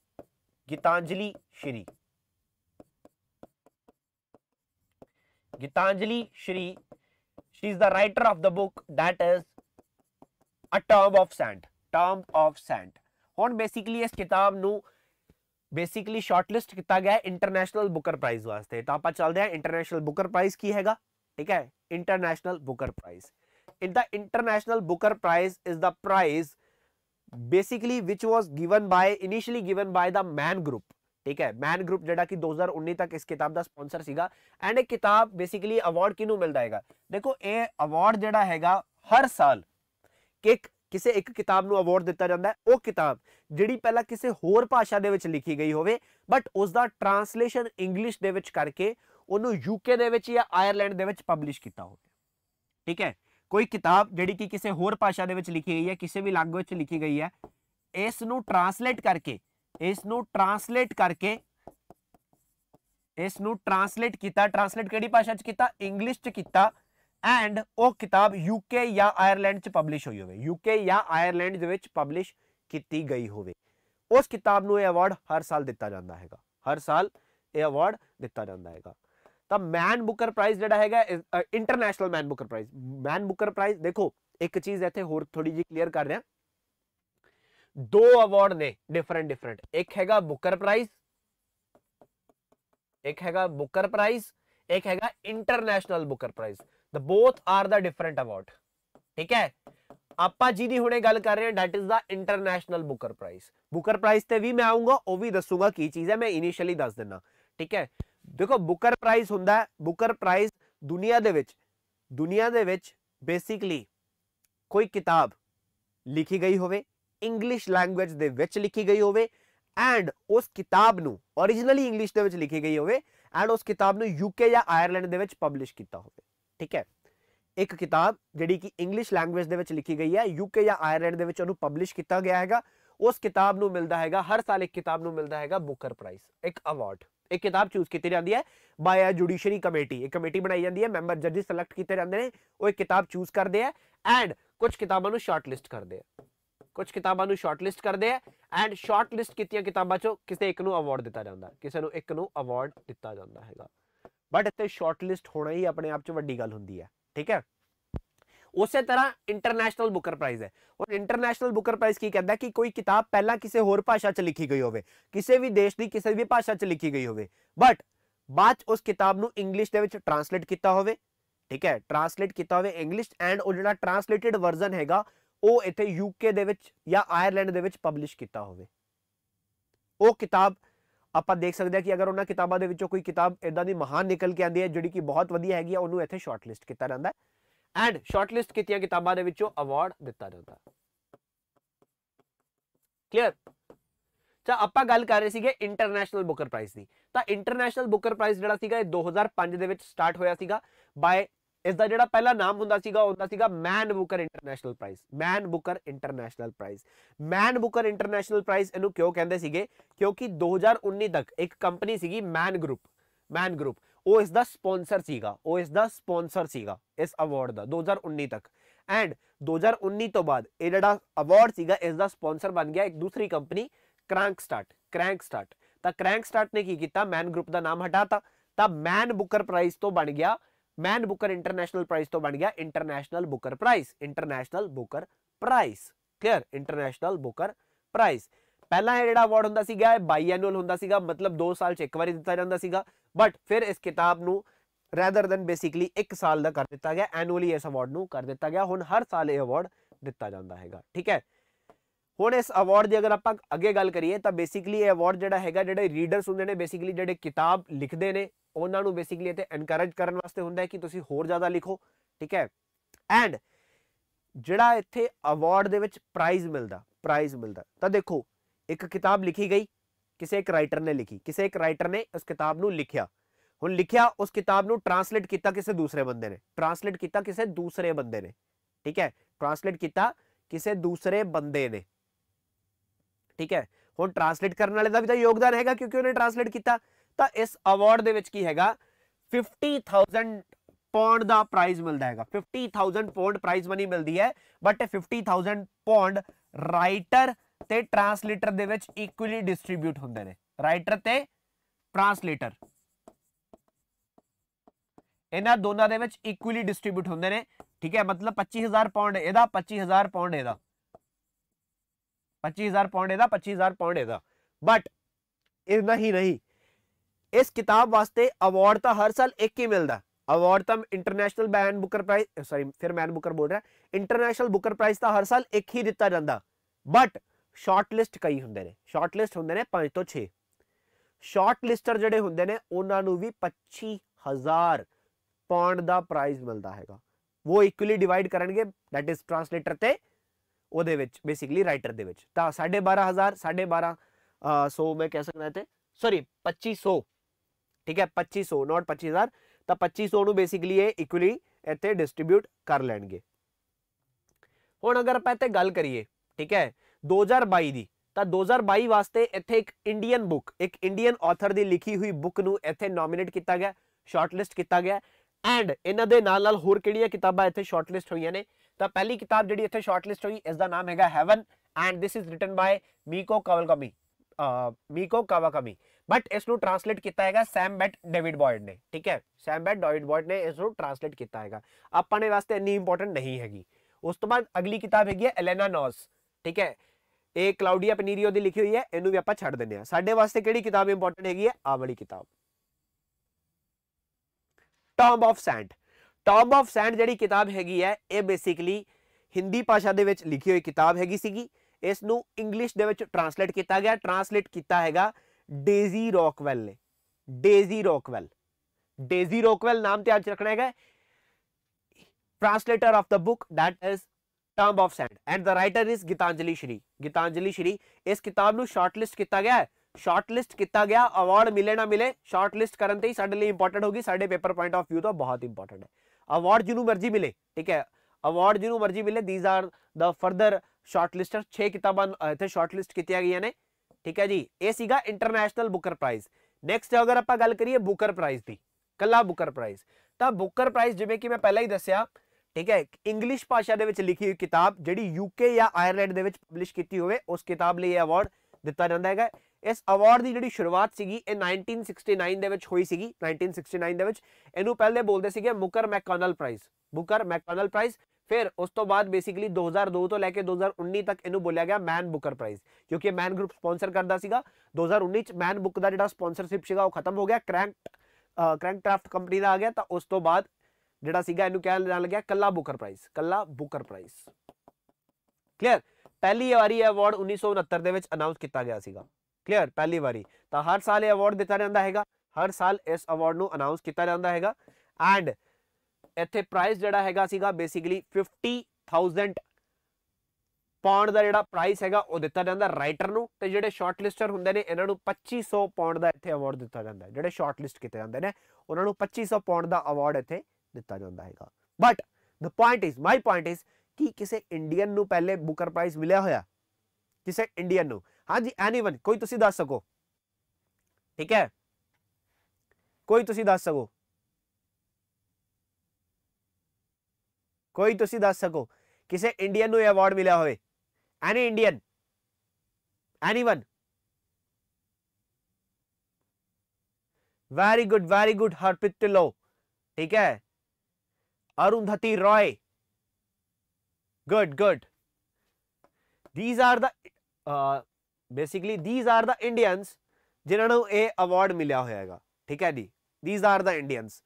Geetanjali Shree Geetanjali Shree she is the writer of the book that is a term of sand term of sand हम बेसिकली इस किताब में ਬੇਸਿਕਲੀ ਸ਼ਾਰਟਲਿਸਟ ਕੀਤਾ ਗਿਆ ਹੈ ਇੰਟਰਨੈਸ਼ਨਲ ਬੁਕਰ ਪ੍ਰਾਈਜ਼ ਵਾਸਤੇ ਤਾਂ ਆਪਾਂ ਚੱਲਦੇ ਹਾਂ ਇੰਟਰਨੈਸ਼ਨਲ ਬੁਕਰ ਪ੍ਰਾਈਜ਼ ਕੀ ਹੈਗਾ ਠੀਕ ਹੈ international Booker prize in the international Booker prize is the prize basically which was given by initially given by the Man group ਠੀਕ ਹੈ ਮੈਨ ਗਰੁੱਪ ਜਿਹੜਾ ਕਿ 2019 ਤੱਕ ਇਸ ਕਿਤਾਬ ਦਾ ਸਪਾਂਸਰ ਸੀਗਾ ਐਂਡ ਇਹ ਕਿਤਾਬ ਬੇਸਿਕਲੀ ਅਵਾਰਡ ਕਿਨੂੰ ਮਿਲਦਾ ਹੈਗਾ ਦੇਖੋ ਇਹ ਅਵਾਰਡ ਜਿਹੜਾ ਹੈਗਾ ਹਰ ਸਾਲ ਇੱਕ ਕਿਸੇ ਇੱਕ ਕਿਤਾਬ ਨੂੰ ਅਵਾਰਡ ਦਿੱਤਾ ਜਾਂਦਾ ਹੈ ਉਹ ਕਿਤਾਬ ਜਿਹੜੀ ਪਹਿਲਾਂ ਕਿਸੇ ਹੋਰ ਭਾਸ਼ਾ ਦੇ ਵਿੱਚ ਲਿਖੀ ਗਈ ਹੋਵੇ ਬਟ ਉਸ ਦਾ ਟਰਾਂਸਲੇਸ਼ਨ ਇੰਗਲਿਸ਼ ਦੇ ਵਿੱਚ ਕਰਕੇ ਉਹਨੂੰ ਯੂਕੇ ਦੇ ਵਿੱਚ ਜਾਂ ਆਇਰਲੈਂਡ ਦੇ ਵਿੱਚ ਪਬਲਿਸ਼ ਕੀਤਾ ਹੋਵੇ ਠੀਕ ਹੈ ਕੋਈ ਕਿਤਾਬ ਜਿਹੜੀ ਕਿ ਕਿਸੇ ਹੋਰ ਭਾਸ਼ਾ ਦੇ ਵਿੱਚ ਲਿਖੀ ਗਈ ਹੈ ਕਿਸੇ ਵੀ ਲੈਂਗੁਏਜ 'ਚ ਲਿਖੀ ਗਈ ਹੈ ਇਸ ਨੂੰ ਟਰਾਂਸਲੇਟ ਕਰਕੇ ਇਸ ਨੂੰ ਟਰਾਂਸਲੇਟ ਕਰਕੇ ਇਸ ਨੂੰ ਟਰਾਂਸਲੇਟ ਕੀਤਾ ਟਰਾਂਸਲੇਟ ਕਿਹੜੀ ਭਾਸ਼ਾ 'ਚ ਕੀਤਾ ਇੰਗਲਿਸ਼ 'ਚ ਕੀਤਾ ਐਂਡ ਉਹ ਕਿਤਾਬ ਯੂਕੇ ਜਾਂ ਆਇਰਲੈਂਡ 'ਚ ਪਬਲਿਸ਼ ਹੋਈ ਹੋਵੇ ਯੂਕੇ ਜਾਂ ਆਇਰਲੈਂਡ ਦੇ ਵਿੱਚ ਪਬਲਿਸ਼ ਕੀਤੀ ਗਈ ਹੋਵੇ ਉਸ ਕਿਤਾਬ ਨੂੰ ਇਹ ਅਵਾਰਡ ਹਰ ਸਾਲ ਦਿੱਤਾ ਜਾਂਦਾ ਹੈਗਾ ਹਰ ਸਾਲ ਇਹ ਅਵਾਰਡ ਦਿੱਤਾ ਜਾਂਦਾ ਹੈਗਾ ਤਾਂ ਮੈਨ ਬੁਕਰ ਪ੍ਰਾਈਜ਼ ਜਿਹੜਾ ਹੈਗਾ international Man Booker prize Man Booker prize ਦੇਖੋ ਇੱਕ ਚੀਜ਼ ਇੱਥੇ ਹੋਰ ਥੋੜੀ ਜਿਹੀ ਕਲੀਅਰ ਕਰ ਰਿਹਾ ਦੋ ਅਵਾਰਡ ਨੇ ਡਿਫਰੈਂਟ ਡਿਫਰੈਂਟ ਇੱਕ ਹੈਗਾ ਬੁਕਰ ਪ੍ਰਾਈਜ਼ ਇੱਕ ਹੈਗਾ ਬੁਕਰ ਪ੍ਰਾਈਜ਼ ਇੱਕ ਹੈਗਾ international Booker prize the both are the different award ਠੀਕ ਹੈ ਆਪਾਂ ਜਿਹਦੀ ਹੁਣੇ ਗੱਲ ਕਰ ਰਹੇ ਹਾਂ that is the international Booker prize Booker price ਤੇ ਵੀ ਮੈਂ ਆਉਂਗਾ ਉਹ ਵੀ ਦੱਸੂਗਾ ਕੀ ਚੀਜ਼ ਹੈ ਮੈਂ ਇਨੀਸ਼ੀਅਲੀ ਦੱਸ ਦਿੰਨਾ ਠੀਕ ਹੈ ਦੇਖੋ ਬੁਕਰ ਪ੍ਰਾਈਜ਼ ਹੁੰਦਾ ਬੁਕਰ ਪ੍ਰਾਈਜ਼ ਦੁਨੀਆ ਦੇ ਵਿੱਚ ਦੁਨੀਆ ਦੇ ਵਿੱਚ ਬੇਸਿਕਲੀ ਕੋਈ ਕਿਤਾਬ ਲਿਖੀ ਗਈ ਹੋਵੇ ਇੰਗਲਿਸ਼ ਲੈਂਗੁਏਜ ਦੇ ਵਿੱਚ ਲਿਖੀ ਗਈ ਹੋਵੇ ਐਂਡ ਉਸ ਕਿਤਾਬ ਨੂੰ origignally ਇੰਗਲਿਸ਼ ਦੇ ਵਿੱਚ ਲਿਖੀ ਗਈ ਹੋਵੇ ਐਂਡ ਉਸ ਕਿਤਾਬ ਨੂੰ ਯੂਕੇ ਜਾਂ ਆਇਰਲੈਂਡ ਦੇ ਵਿੱਚ ਪਬਲਿਸ਼ ਕੀਤਾ ਹੋਵੇ ਠੀਕ ਹੈ ਇੱਕ ਕਿਤਾਬ ਜਿਹੜੀ ਕਿ ਇੰਗਲਿਸ਼ ਲੈਂਗੁਏਜ ਦੇ ਵਿੱਚ ਲਿਖੀ ਗਈ ਹੈ ਯੂਕੇ ਜਾਂ ਆਇਰਲੈਂਡ ਦੇ ਵਿੱਚ ਉਹਨੂੰ ਪਬਲਿਸ਼ ਕੀਤਾ ਗਿਆ ਹੈਗਾ ਉਸ ਕਿਤਾਬ ਨੂੰ ਮਿਲਦਾ ਹੈਗਾ ਹਰ ਸਾਲ ਇੱਕ ਕਿਤਾਬ ਨੂੰ ਮਿਲਦਾ ਹੈਗਾ ਬੁਕਰ ਪ੍ਰਾਈਜ਼ ਇੱਕ ਅਵਾਰਡ ਇੱਕ ਕਿਤਾਬ ਚੂਜ਼ ਕੀਤੀ ਜਾਂਦੀ ਹੈ ਬਾਇ ਅ ਜੁਡੀਸ਼ਰੀ ਕਮੇਟੀ ਇੱਕ ਕਮੇਟੀ ਬਣਾਈ ਜਾਂਦੀ ਹੈ ਮੈਂਬਰ ਜੱਜਿਸ ਸਿਲੈਕਟ ਕੀਤੇ ਜਾਂਦੇ ਨੇ ਉਹ ਇੱਕ ਕਿਤਾਬ ਚੂਜ਼ ਕਰਦੇ ਆ ਐਂਡ ਕੁਝ ਕਿਤਾਬਾਂ ਨੂੰ ਸ਼ਾਰਟਲਿਸਟ ਕਰਦੇ ਆ ਕੁਝ ਕਿਤਾਬਾਂ ਨੂੰ ਸ਼ਾਰਟਲਿਸਟ ਕਰਦੇ ਆ ਐਂਡ ਸ਼ਾਰਟਲਿਸਟ ਕੀਤੀਆਂ ਕਿਤਾਬਾਂ ਚੋਂ ਕਿਸੇ ਇੱਕ ਨੂੰ ਅਵਾਰਡ ਦਿੱਤਾ ਜਾਂਦਾ ਕਿਸੇ ਨੂੰ ਇੱਕ ਨੂੰ ਅਵਾਰਡ ਦਿੱਤਾ ਜਾਂਦਾ ਹੈਗਾ ਬਟ ਇੱਥੇ ਸ਼ਾਰਟਲਿਸਟ ਹੋਣਾ ਹੀ ਆਪਣੇ ਆਪ 'ਚ ਵੱਡੀ ਗੱਲ ਹੁੰਦੀ ਹੈ ਠੀਕ ਹੈ ਉਸੇ ਤਰ੍ਹਾਂ ਇੰਟਰਨੈਸ਼ਨਲ ਬੁਕਰ ਪ੍ਰਾਈਜ਼ ਹੈ ਔਰ ਇੰਟਰਨੈਸ਼ਨਲ ਬੁਕਰ ਪ੍ਰਾਈਜ਼ ਕੀ ਕਹਿੰਦਾ ਕਿ ਕੋਈ ਕਿਤਾਬ ਪਹਿਲਾਂ ਕਿਸੇ ਹੋਰ ਭਾਸ਼ਾ 'ਚ ਲਿਖੀ ਗਈ ਹੋਵੇ ਕਿਸੇ ਵੀ ਦੇਸ਼ ਦੀ ਕਿਸੇ ਵੀ ਭਾਸ਼ਾ 'ਚ ਲਿਖੀ ਗਈ ਹੋਵੇ ਬਟ ਬਾਅਦ ਉਸ ਕਿਤਾਬ ਨੂੰ ਇੰਗਲਿਸ਼ ਦੇ ਵਿੱਚ ਟਰਾਂਸਲੇਟ ਕੀਤਾ ਹੋਵੇ ਠੀਕ ਹੈ ਟਰਾਂਸਲੇਟ ਕੀਤਾ ਹੋਵੇ ਇੰਗਲਿਸ਼ ਐਂਡ ਉਹ ਜਿਹੜਾ ਟਰਾਂਸਲੇਟਡ ਵਰਜ਼ਨ ਹੈਗਾ ਉਹ ਇੱਥੇ ਯੂਕੇ ਦੇ ਵਿੱਚ ਜਾਂ ਆਇਰਲੈਂਡ ਦੇ ਵਿੱਚ ਪਬਲਿਸ਼ ਕੀਤਾ ਹੋਵੇ ਉਹ ਕਿਤਾਬ ਆਪਾਂ ਦੇਖ ਸਕਦੇ ਆ ਕਿ ਅਗਰ ਉਹਨਾਂ ਕਿਤਾਬਾਂ ਦੇ ਵਿੱਚੋਂ ਕੋਈ ਕਿਤਾਬ ਇਦਾਂ ਦੀ ਮਹਾਨ ਨਿਕਲ ਕੇ ਆਂਦੀ ਹੈ ਜਿਹੜੀ ਕਿ ਬਹੁਤ ਵਧੀਆ ਹੈਗੀ ਆ ਉਹਨੂੰ ਇੱਥੇ ਸ਼ਾਰਟਲਿਸਟ ਕੀਤਾ ਜਾਂਦਾ ਹੈ ਐਂਡ ਸ਼ਾਰਟਲਿਸਟ ਕੀਤੀਆਂ ਕਿਤਾਬਾਂ ਦੇ ਵਿੱਚੋਂ ਅਵਾਰਡ ਦਿੱਤਾ ਜਾਂਦਾ ਕਲੀਅਰ ਤਾਂ ਆਪਾਂ ਗੱਲ ਕਰ ਰਹੇ ਸੀਗੇ ਇੰਟਰਨੈਸ਼ਨਲ ਬੁਕਰ ਪ੍ਰਾਈਜ਼ ਦੀ ਤਾਂ ਇੰਟਰਨੈਸ਼ਨਲ ਬੁਕਰ ਪ੍ਰਾਈਜ਼ ਜਿਹੜਾ ਸੀਗਾ ਇਹ 2005 ਦੇ ਵਿੱਚ ਸਟਾਰਟ ਹੋਇਆ ਸੀਗਾ ਬਾਈ ਇਸ ਦਾ ਜਿਹੜਾ ਪਹਿਲਾ ਨਾਮ ਹੁੰਦਾ ਸੀਗਾ ਹੁੰਦਾ ਸੀਗਾ Man Booker international prize Man Booker international prize Man Booker international prize ਇਹਨੂੰ ਕਿਉਂ ਕਹਿੰਦੇ ਸੀਗੇ ਕਿਉਂਕਿ 2019 ਤੱਕ ਇੱਕ ਕੰਪਨੀ ਸੀਗੀ ਮੈਨ ਗਰੁੱਪ ਮੈਨ ਗਰੁੱਪ ਉਹ ਇਸ ਦਾ ਸਪਾਂਸਰ ਸੀਗਾ ਉਹ ਇਸ ਦਾ ਸਪਾਂਸਰ ਸੀਗਾ ਇਸ ਅਵਾਰਡ ਦਾ 2019 ਤੱਕ ਐਂਡ 2019 ਤੋਂ ਬਾਅਦ ਇਹ ਜਿਹੜਾ ਅਵਾਰਡ ਸੀਗਾ ਇਸ ਦਾ ਸਪਾਂਸਰ ਬਣ ਗਿਆ ਇੱਕ ਦੂਸਰੀ company crank start crank start ਤਾਂ ਕ੍ਰੈਂਕ ਸਟਾਰਟ ਨੇ ਕੀ ਕੀਤਾ ਮੈਨ ਗਰੁੱਪ ਦਾ ਨਾਮ ਹਟਾਤਾ ਤਾਂ ਮੈਨ ਬੁਕਰ ਪ੍ਰਾਈਜ਼ ਤੋਂ ਬਣ ਗਿਆ ਮੈਨ ਬੁਕਰ ਇੰਟਰਨੈਸ਼ਨਲ ਪ੍ਰਾਈਜ਼ ਤੋਂ ਬਣ ਗਿਆ international Booker prize international Booker prize clear international Booker prize ਪਹਿਲਾਂ ਇਹ ਜਿਹੜਾ ਅਵਾਰਡ ਹੁੰਦਾ ਸੀਗਾ ਇਹ ਬਾਈ ਐਨੂਅਲ ਹੁੰਦਾ ਸੀਗਾ ਮਤਲਬ 2 ਸਾਲ 'ਚ ਇੱਕ ਵਾਰੀ ਦਿੱਤਾ ਜਾਂਦਾ ਸੀਗਾ ਬਟ ਫਿਰ ਇਸ ਕਿਤਾਬ ਨੂੰ ਰੈਦਰ ਦਨ ਬੇਸਿਕਲੀ 1 ਸਾਲ ਦਾ ਕਰ ਦਿੱਤਾ ਗਿਆ ਐਨੂਅਲੀ ਇਸ ਅਵਾਰਡ ਨੂੰ ਕਰ ਦਿੱਤਾ ਗਿਆ ਹੁਣ ਹਰ ਸਾਲ ਇਹ ਅਵਾਰਡ ਦਿੱਤਾ ਜਾਂਦਾ ਹੈਗਾ ਠੀਕ ਹੈ ਹੁਣ ਇਸ ਅਵਾਰਡ ਦੀ ਅਗਰ ਆਪਾਂ ਅੱਗੇ ਗੱਲ ਕਰੀਏ ਤਾਂ ਬੇਸਿਕਲੀ ਇਹ ਅਵਾਰਡ ਜਿਹੜਾ ਹੈਗਾ ਜਿਹੜੇ ਰੀਡਰਸ ਹੁੰਦੇ ਨੇ ਬੇਸਿਕਲੀ ਜਿਹੜੇ ਕਿਤਾਬ ਲਿਖਦੇ ਨੇ ਉਹਨਾਂ ਨੂੰ ਬੇਸਿਕਲੀ ਤੇ ਐਨਕਰੇਜ ਕਰਨ ਵਾਸਤੇ ਹੁੰਦਾ ਹੈ ਕਿ ਤੁਸੀਂ ਹੋਰ ਜ਼ਿਆਦਾ ਲਿਖੋ ਠੀਕ ਹੈ ਐਂਡ ਜਿਹੜਾ ਇੱਥੇ ਅਵਾਰਡ ਦੇ ਵਿੱਚ ਪ੍ਰਾਈਜ਼ ਮਿਲਦਾ ਪ੍ਰਾਈਜ਼ ਮਿਲਦਾ ਤਾਂ ਦੇਖੋ ਇੱਕ ਕਿਤਾਬ ਲਿਖੀ ਗਈ ਕਿਸੇ ਇੱਕ ਰਾਈਟਰ ਨੇ ਲਿਖੀ ਕਿਸੇ ਇੱਕ ਰਾਈਟਰ ਨੇ ਉਸ ਕਿਤਾਬ ਨੂੰ ਲਿਖਿਆ ਹੁਣ ਲਿਖਿਆ ਉਸ ਕਿਤਾਬ ਨੂੰ ਟਰਾਂਸਲੇਟ ਕੀਤਾ ਕਿਸੇ ਦੂਸਰੇ ਬੰਦੇ ਨੇ ਟਰਾਂਸਲੇਟ ਕੀਤਾ ਕਿਸੇ ਦੂਸਰੇ ਬੰਦੇ ਨੇ ਠੀਕ ਹੈ ਟਰਾਂਸਲੇਟ ਕੀਤਾ ਕਿਸੇ ਦੂਸਰੇ ਬੰਦੇ ਨੇ ਠੀਕ ਹੈ ਹੁਣ ਟਰਾਂਸਲੇਟ ਕਰਨ ਵਾਲੇ ਦਾ ਵੀ ਤਾਂ ਯੋਗਦਾਨ ਹੈਗਾ ਕਿਉਂਕਿ ਉਹਨੇ ਟਰਾਂਸਲੇਟ ਕੀਤਾ ਤਾਂ ਇਸ ਅਵਾਰਡ ਦੇ ਵਿੱਚ ਕੀ ਹੈਗਾ 50000 ਪੌਂਡ ਦਾ ਪ੍ਰਾਈਜ਼ ਮਿਲਦਾ ਹੈਗਾ 50000 ਪੌਂਡ ਪ੍ਰਾਈਜ਼ ਮਨੀ ਮਿਲਦੀ ਹੈ ਬਟ 50000 ਪੌਂਡ ਰਾਈਟਰ ਤੇ ਟਰਾਂਸਲੇਟਰ ਦੇ ਵਿੱਚ ਇਕੁਅਲੀ ਡਿਸਟ੍ਰੀਬਿਊਟ ਹੁੰਦੇ ਨੇ ਰਾਈਟਰ ਤੇ ਟਰਾਂਸਲੇਟਰ ਇਹਨਾਂ ਦੋਨਾਂ ਦੇ ਵਿੱਚ ਇਕੁਅਲੀ ਡਿਸਟ੍ਰੀਬਿਊਟ ਹੁੰਦੇ ਨੇ ਠੀਕ ਹੈ ਮਤਲਬ 25000 ਪੌਂਡ ਇਹਦਾ 25000 ਪੌਂਡ ਇਹਦਾ 25000 ਪਾਉਂਡ ਇਹਦਾ 25000 ਪਾਉਂਡ ਇਹਦਾ ਬਟ ਇਹ ਹੀ ਨਹੀਂ ਇਸ ਕਿਤਾਬ ਵਾਸਤੇ ਅਵਾਰਡ ਤਾਂ ਹਰ ਸਾਲ ਇੱਕ ਹੀ ਮਿਲਦਾ ਅਵਾਰਡ ਤਾਂ international Man Booker prize sorry ਫਿਰ ਮੈਨ ਬੁਕਰ ਬੋਲ ਰਿਹਾ ਇੰਟਰਨੈਸ਼ਨਲ ਬੁਕਰ ਪ੍ਰਾਈਜ਼ ਤਾਂ ਹਰ ਸਾਲ ਇੱਕ ਹੀ ਦਿੱਤਾ ਜਾਂਦਾ ਬਟ ਸ਼ਾਰਟ ਲਿਸਟ ਕਈ ਹੁੰਦੇ ਨੇ ਸ਼ਾਰਟ ਲਿਸਟ ਹੁੰਦੇ ਨੇ 5 ਤੋਂ 6 ਸ਼ਾਰਟ ਲਿਸਟਰ ਜਿਹੜੇ ਹੁੰਦੇ ਨੇ ਉਹਨਾਂ ਨੂੰ ਵੀ 25000 ਪਾਉਂਡ ਦਾ ਪ੍ਰਾਈਜ਼ ਮਿਲਦਾ ਹੈਗਾ ਉਹ ਇਕੁਅਲੀ ਡਿਵਾਈਡ ਕਰਨਗੇ ਥੈਟ ਇਜ਼ ਟ੍ਰਾਂਸਲੇਟਰ ਤੇ ਉਹਦੇ ਵਿੱਚ ਬੇਸਿਕਲੀ ਰਾਈਟਰ ਦੇ ਵਿੱਚ ਤਾਂ 12500 12500 ਮੈਂ ਕਹਿ ਸਕਦਾ ਤੇ ਸੌਰੀ 2500 ਠੀਕ ਹੈ 2500 ਨਾਟ 25000 ਤਾਂ 2500 ਨੂੰ ਬੇਸਿਕਲੀ ਇਹ ਇਕੁਅਲੀ ਇੱਥੇ ਡਿਸਟ੍ਰਿਬਿਊਟ ਕਰ ਲੈਣਗੇ ਹੁਣ ਅਗਰ ਆਪਾਂ ਇੱਥੇ ਗੱਲ ਕਰੀਏ ਠੀਕ ਹੈ 2022 ਦੀ ਤਾਂ 2022 ਵਾਸਤੇ ਇੱਥੇ ਇੱਕ ਇੰਡੀਅਨ ਬੁੱਕ ਇੱਕ ਇੰਡੀਅਨ ਆਥਰ ਦੀ ਲਿਖੀ ਹੋਈ ਬੁੱਕ ਨੂੰ ਇੱਥੇ ਨੋਮੀਨੇਟ ਕੀਤਾ ਗਿਆ ਸ਼ਾਰਟਲਿਸਟ ਕੀਤਾ ਗਿਆ ਐਂਡ ਇਹਨਾਂ ਦੇ ਨਾਲ ਨਾਲ ਹੋਰ ਕਿਹੜੀਆਂ ਕਿਤਾਬਾਂ ਇੱਥੇ ਸ਼ਾਰਟਲਿਸਟ ਹੋਈਆਂ ਨੇ ਤਾਂ ਪਹਿਲੀ ਕਿਤਾਬ ਜਿਹੜੀ ਇੱਥੇ ਸ਼ਾਰਟਲਿਸਟ ਹੋਈ ਇਸ ਦਾ ਨਾਮ ਹੈਗਾ heaven and this is written by Mieko Kawakami Mieko Kawakami but ਇਸ ਨੂੰ ਟ੍ਰਾਂਸਲੇਟ ਕੀਤਾ ਹੈਗਾ ਸੈਮ ਬੈਟ ਡੇਵਿਡ ਬॉयਡ ਨੇ ਠੀਕ ਹੈ ਸੈਮ ਬੈਟ ਡੇਵਿਡ ਬॉयਡ ਨੇ ਇਸ ਨੂੰ ਟ੍ਰਾਂਸਲੇਟ ਕੀਤਾ ਹੈਗਾ ਆਪਾਂ ਨੇ ਵਾਸਤੇ ਇੰਨੀ ਇੰਪੋਰਟੈਂਟ ਨਹੀਂ ਹੈਗੀ ਉਸ ਤੋਂ ਬਾਅਦ ਅਗਲੀ ਕਿਤਾਬ ਹੈਗੀ ਹੈ ਐਲੇਨਾ ਨੋਸ ਠੀਕ ਹੈ ਇਹ ਕਲਾਉਡੀਆ ਪਨੀਰੀਓ ਦੀ ਲਿਖੀ ਹੋਈ ਹੈ ਇਹਨੂੰ ਵੀ ਆਪਾਂ ਛੱਡ ਦਿੰਦੇ ਹਾਂ ਸਾਡੇ ਵਾਸਤੇ ਕਿਹੜੀ ਕਿਤਾਬ ਇੰਪੋਰਟੈਂਟ ਹੈਗੀ ਹੈ ਆ ਵਾਲੀ ਕਿਤਾਬ tomb of sand tomb of sand ਜਿਹੜੀ ਕਿਤਾਬ ਹੈਗੀ ਹੈ ਇਹ ਬੇਸਿਕਲੀ ਹਿੰਦੀ ਭਾਸ਼ਾ ਦੇ ਵਿੱਚ ਲਿਖੀ ਹੋਈ ਕਿਤਾਬ ਹੈਗੀ ਸੀਗੀ ਇਸ ਨੂੰ ਇੰਗਲਿਸ਼ ਦੇ ਵਿੱਚ ਟਰਾਂਸਲੇਟ ਕੀਤਾ ਗਿਆ ਟਰਾਂਸਲੇਟ ਕੀਤਾ ਹੈਗਾ ਡੇਜ਼ੀ ਰੌਕਵੈਲ ਨੇ ਡੇਜ਼ੀ ਰੌਕਵੈਲ ਡੇਜ਼ੀ ਰੌਕਵੈਲ ਨਾਮ ਤੇ ਅੱਜ ਰੱਖਣਾ ਹੈਗਾ translator of the book that is term of sand and the writer is Geetanjali Shree Geetanjali Shree ਇਸ ਕਿਤਾਬ ਨੂੰ ਸ਼ਾਰਟਲਿਸਟ ਕੀਤਾ ਗਿਆ ਹੈ ਸ਼ਾਰਟਲਿਸਟ ਕੀਤਾ ਗਿਆ ਅਵਾਰਡ ਮਿਲੇ ਨਾ ਮਿਲੇ ਸ਼ਾਰਟਲਿਸਟ ਕਰਨ ਤੇ ਹੀ ਸਾਡੇ ਲਈ ਇੰਪੋਰਟੈਂਟ ਹੋਗੀ ਸਾਡੇ ਪੇਪਰ ਪੁਆਇੰਟ ਆਫ View ਤੋਂ ਬਹੁਤ ਇੰਪੋਰਟੈਂਟ ਹੈ ਅਵਾਰਡ ਜਿਹਨੂੰ ਮਰਜ਼ੀ ਮਿਲੇ ਠੀਕ ਹੈ ਅਵਾਰਡ ਜਿਹਨੂੰ ਮਰਜ਼ੀ ਮਿਲੇ these are the further short lister 6 ਕਿਤਾਬਾਂ ਇੱਥੇ ਸ਼ਾਰਟ ਲਿਸਟ ਕੀਤੀਆਂ ਗਈਆਂ ਨੇ ਠੀਕ ਹੈ ਜੀ ਇਹ ਸੀਗਾ ਇੰਟਰਨੈਸ਼ਨਲ ਬੁਕਰ ਪ੍ਰਾਈਜ਼ ਨੈਕਸਟ ਅਗਰ ਆਪਾਂ ਗੱਲ ਕਰੀਏ ਬੁਕਰ ਪ੍ਰਾਈਜ਼ ਦੀ ਕੱਲਾ ਬੁਕਰ ਪ੍ਰਾਈਜ਼ ਤਾਂ ਬੁਕਰ ਪ੍ਰਾਈਜ਼ ਜਿਵੇਂ ਕਿ ਮੈਂ ਪਹਿਲਾਂ ਹੀ ਦੱਸਿਆ ਠੀਕ ਹੈ ਇੰਗਲਿਸ਼ ਭਾਸ਼ਾ ਦੇ ਵਿੱਚ ਲਿਖੀ ਹੋਈ ਕਿਤਾਬ ਜਿਹੜੀ ਯੂਕੇ ਜਾਂ ਆਇਰਲੈਂਡ ਦੇ ਵਿੱਚ ਪਬਲਿਸ਼ ਕੀਤੀ ਹੋਵੇ ਉਸ ਕਿਤਾਬ ਲਈ ਇਹ ਅਵਾਰਡ ਦਿੱਤਾ ਜਾਂਦਾ ਹੈਗਾ ਇਸ ਅਵਾਰਡ ਦੀ ਜਿਹੜੀ ਸ਼ੁਰੂਆਤ ਸੀਗੀ ਇਹ 1969 ਦੇ ਵਿੱਚ ਹੋਈ ਸੀਗੀ 1969 ਦੇ ਵਿੱਚ ਇਹਨੂੰ ਪਹਿਲੇ ਬੋਲਦੇ ਸੀਗੇ Booker McConnell prize Booker McConnell prize ਫਿਰ ਉਸ ਤੋਂ ਬਾਅਦ ਬੇਸਿਕਲੀ 2002 ਤੋਂ ਲੈ ਕੇ 2019 ਤੱਕ ਇਹਨੂੰ ਬੋਲਿਆ ਗਿਆ ਮੈਨ ਬੁਕਰ ਪ੍ਰਾਈਜ਼ ਕਿਉਂਕਿ ਮੈਨ ਗਰੁੱਪ ਸਪਾਂਸਰ ਕਰਦਾ ਸੀਗਾ 2019 ਚ ਮੈਨ ਬੁੱਕ ਦਾ ਜਿਹੜਾ ਸਪਾਂਸਰਸ਼ਿਪ ਸੀਗਾ ਉਹ ਖਤਮ ਹੋ ਗਿਆ ਕ੍ਰੈਂਕ ਕ੍ਰੈਂਕ ਕ੍ਰਾਫਟ ਕੰਪਨੀ ਦਾ ਆ ਗਿਆ ਤਾਂ ਉਸ ਤੋਂ ਬਾਅਦ ਜਿਹੜਾ ਸੀਗਾ ਇਹਨੂੰ ਕਹਿਣ ਜਾਣ ਲੱਗਿਆ ਕੱਲਾ ਬੁਕਰ ਪ੍ਰਾਈਜ਼ ਕੱਲਾ ਬੁਕਰ ਪ੍ਰਾਈਜ਼ ਕਲੀਅਰ ਪਹਿਲੀ ਵਾਰੀ ਇਹ ਅਵਾਰਡ 1969 ਦੇ ਵਿੱਚ ਅਨਾਉਂਸ ਕੀਤਾ ਗਿਆ ਸੀਗਾ ਕਲੀਅਰ ਪਹਿਲੀ ਵਾਰੀ ਤਾਂ ਹਰ ਸਾਲ ਇਹ ਅਵਾਰਡ ਦਿੱਤਾ ਜਾਂਦਾ ਹੈਗਾ ਹਰ ਸਾਲ ਇਸ ਅਵਾਰਡ ਨੂੰ ਅਨਾਉਂਸ ਕੀਤਾ ਜਾਂਦਾ ਹੈਗਾ ਐਂਡ ਇੱਥੇ ਪ੍ਰਾਈਸ ਜਿਹੜਾ ਹੈਗਾ ਸੀਗਾ ਬੇਸਿਕਲੀ 50000 ਪੌਂਡ ਦਾ ਜਿਹੜਾ ਪ੍ਰਾਈਸ ਹੈਗਾ ਉਹ ਦਿੱਤਾ ਜਾਂਦਾ ਰਾਈਟਰ ਨੂੰ ਤੇ ਜਿਹੜੇ ਸ਼ਾਰਟਲਿਸਟਰ ਹੁੰਦੇ ਨੇ ਇਹਨਾਂ ਨੂੰ 2500 ਪੌਂਡ ਦਾ ਇੱਥੇ ਅਵਾਰਡ ਦਿੱਤਾ ਜਾਂਦਾ ਜਿਹੜੇ ਸ਼ਾਰਟਲਿਸਟ ਕੀਤੇ ਜਾਂਦੇ ਨੇ ਉਹਨਾਂ ਨੂੰ 2500 ਪੌਂਡ ਦਾ ਅਵਾਰਡ ਇੱਥੇ ਦਿੱਤਾ ਜਾਂਦਾ ਹੈਗਾ but the point is my point is ਕਿ ਕਿਸੇ ਇੰਡੀਅਨ ਨੂੰ ਪਹਿਲੇ ਬੁਕਰ ਪ੍ਰਾਈਜ਼ ਮਿਲਿਆ ਹੋਇਆ किसी इंडियन हाँ जी एनी वन कोई तुम दस सको ठीक है कोई तुम दस सको कोई तुम दस सको किसे इंडियन अवार्ड मिले हो any Indian any one very good very good Harpreet Dhillon ठीक है Arundhati Roy good good these are the basically these are the Indians ਜਿਨ੍ਹਾਂ ਨੂੰ ਇਹ ਅਵਾਰਡ ਮਿਲਿਆ ਹੋਇਆ ਹੈਗਾ ਠੀਕ ਹੈ ਜੀ ਥੀਸ ਆਰ ਦਾ ਇੰਡੀਅਨਸ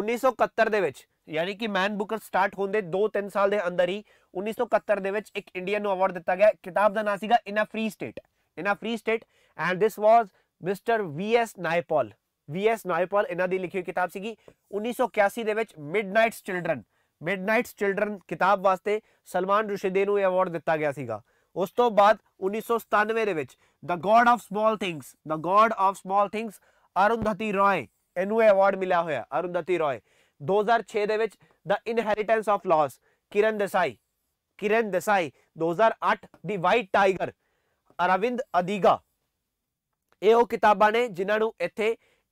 1971 ਦੇ ਵਿੱਚ ਯਾਨੀ ਕਿ ਮੈਨ ਬੁਕਰ ਸਟਾਰਟ ਹੋਣ ਦੇ 2-3 ਸਾਲ ਦੇ ਅੰਦਰ ਹੀ 1971 ਦੇ ਵਿੱਚ ਇੱਕ ਇੰਡੀਅਨ ਨੂੰ ਅਵਾਰਡ ਦਿੱਤਾ ਗਿਆ ਕਿਤਾਬ ਦਾ ਨਾਮ ਸੀਗਾ in a free state in a free state and this was mister VS Naipaul VS Naipaul ਇਹਨਾਂ ਦੀ ਲਿਖੀ ਕਿਤਾਬ ਸੀਗੀ 1981 ਦੇ ਵਿੱਚ ਮਿਡਨਾਈਟਸ ਚਿਲਡਰਨ ਮਿਡਨਾਈਟਸ ਚਿਲਡਰਨ ਕਿਤਾਬ ਵਾਸਤੇ ਸਲਮਾਨ ਰੁਸ਼ਦੀ ਨੂੰ ਇਹ ਅਵਾਰਡ ਦਿੱਤਾ ਗਿਆ ਸੀਗਾ ਉਸ ਤੋਂ ਬਾਅਦ 1997 ਦੇ ਵਿੱਚ the God of small things the God of small things Arundhati Roy ਇਹਨੂੰ ਇਹ ਅਵਾਰਡ ਮਿਲਿਆ ਹੋਇਆ ਅਰੁੰਧਤੀ ਰॉय 2006 ਦੇ ਵਿੱਚ the inheritance of loss Kiran Desai Kiran Desai 2008 the white tiger Aravind Adiga ਇਹ ਉਹ ਕਿਤਾਬਾਂ ਨੇ ਜਿਨ੍ਹਾਂ ਨੂੰ ਇੱਥੇ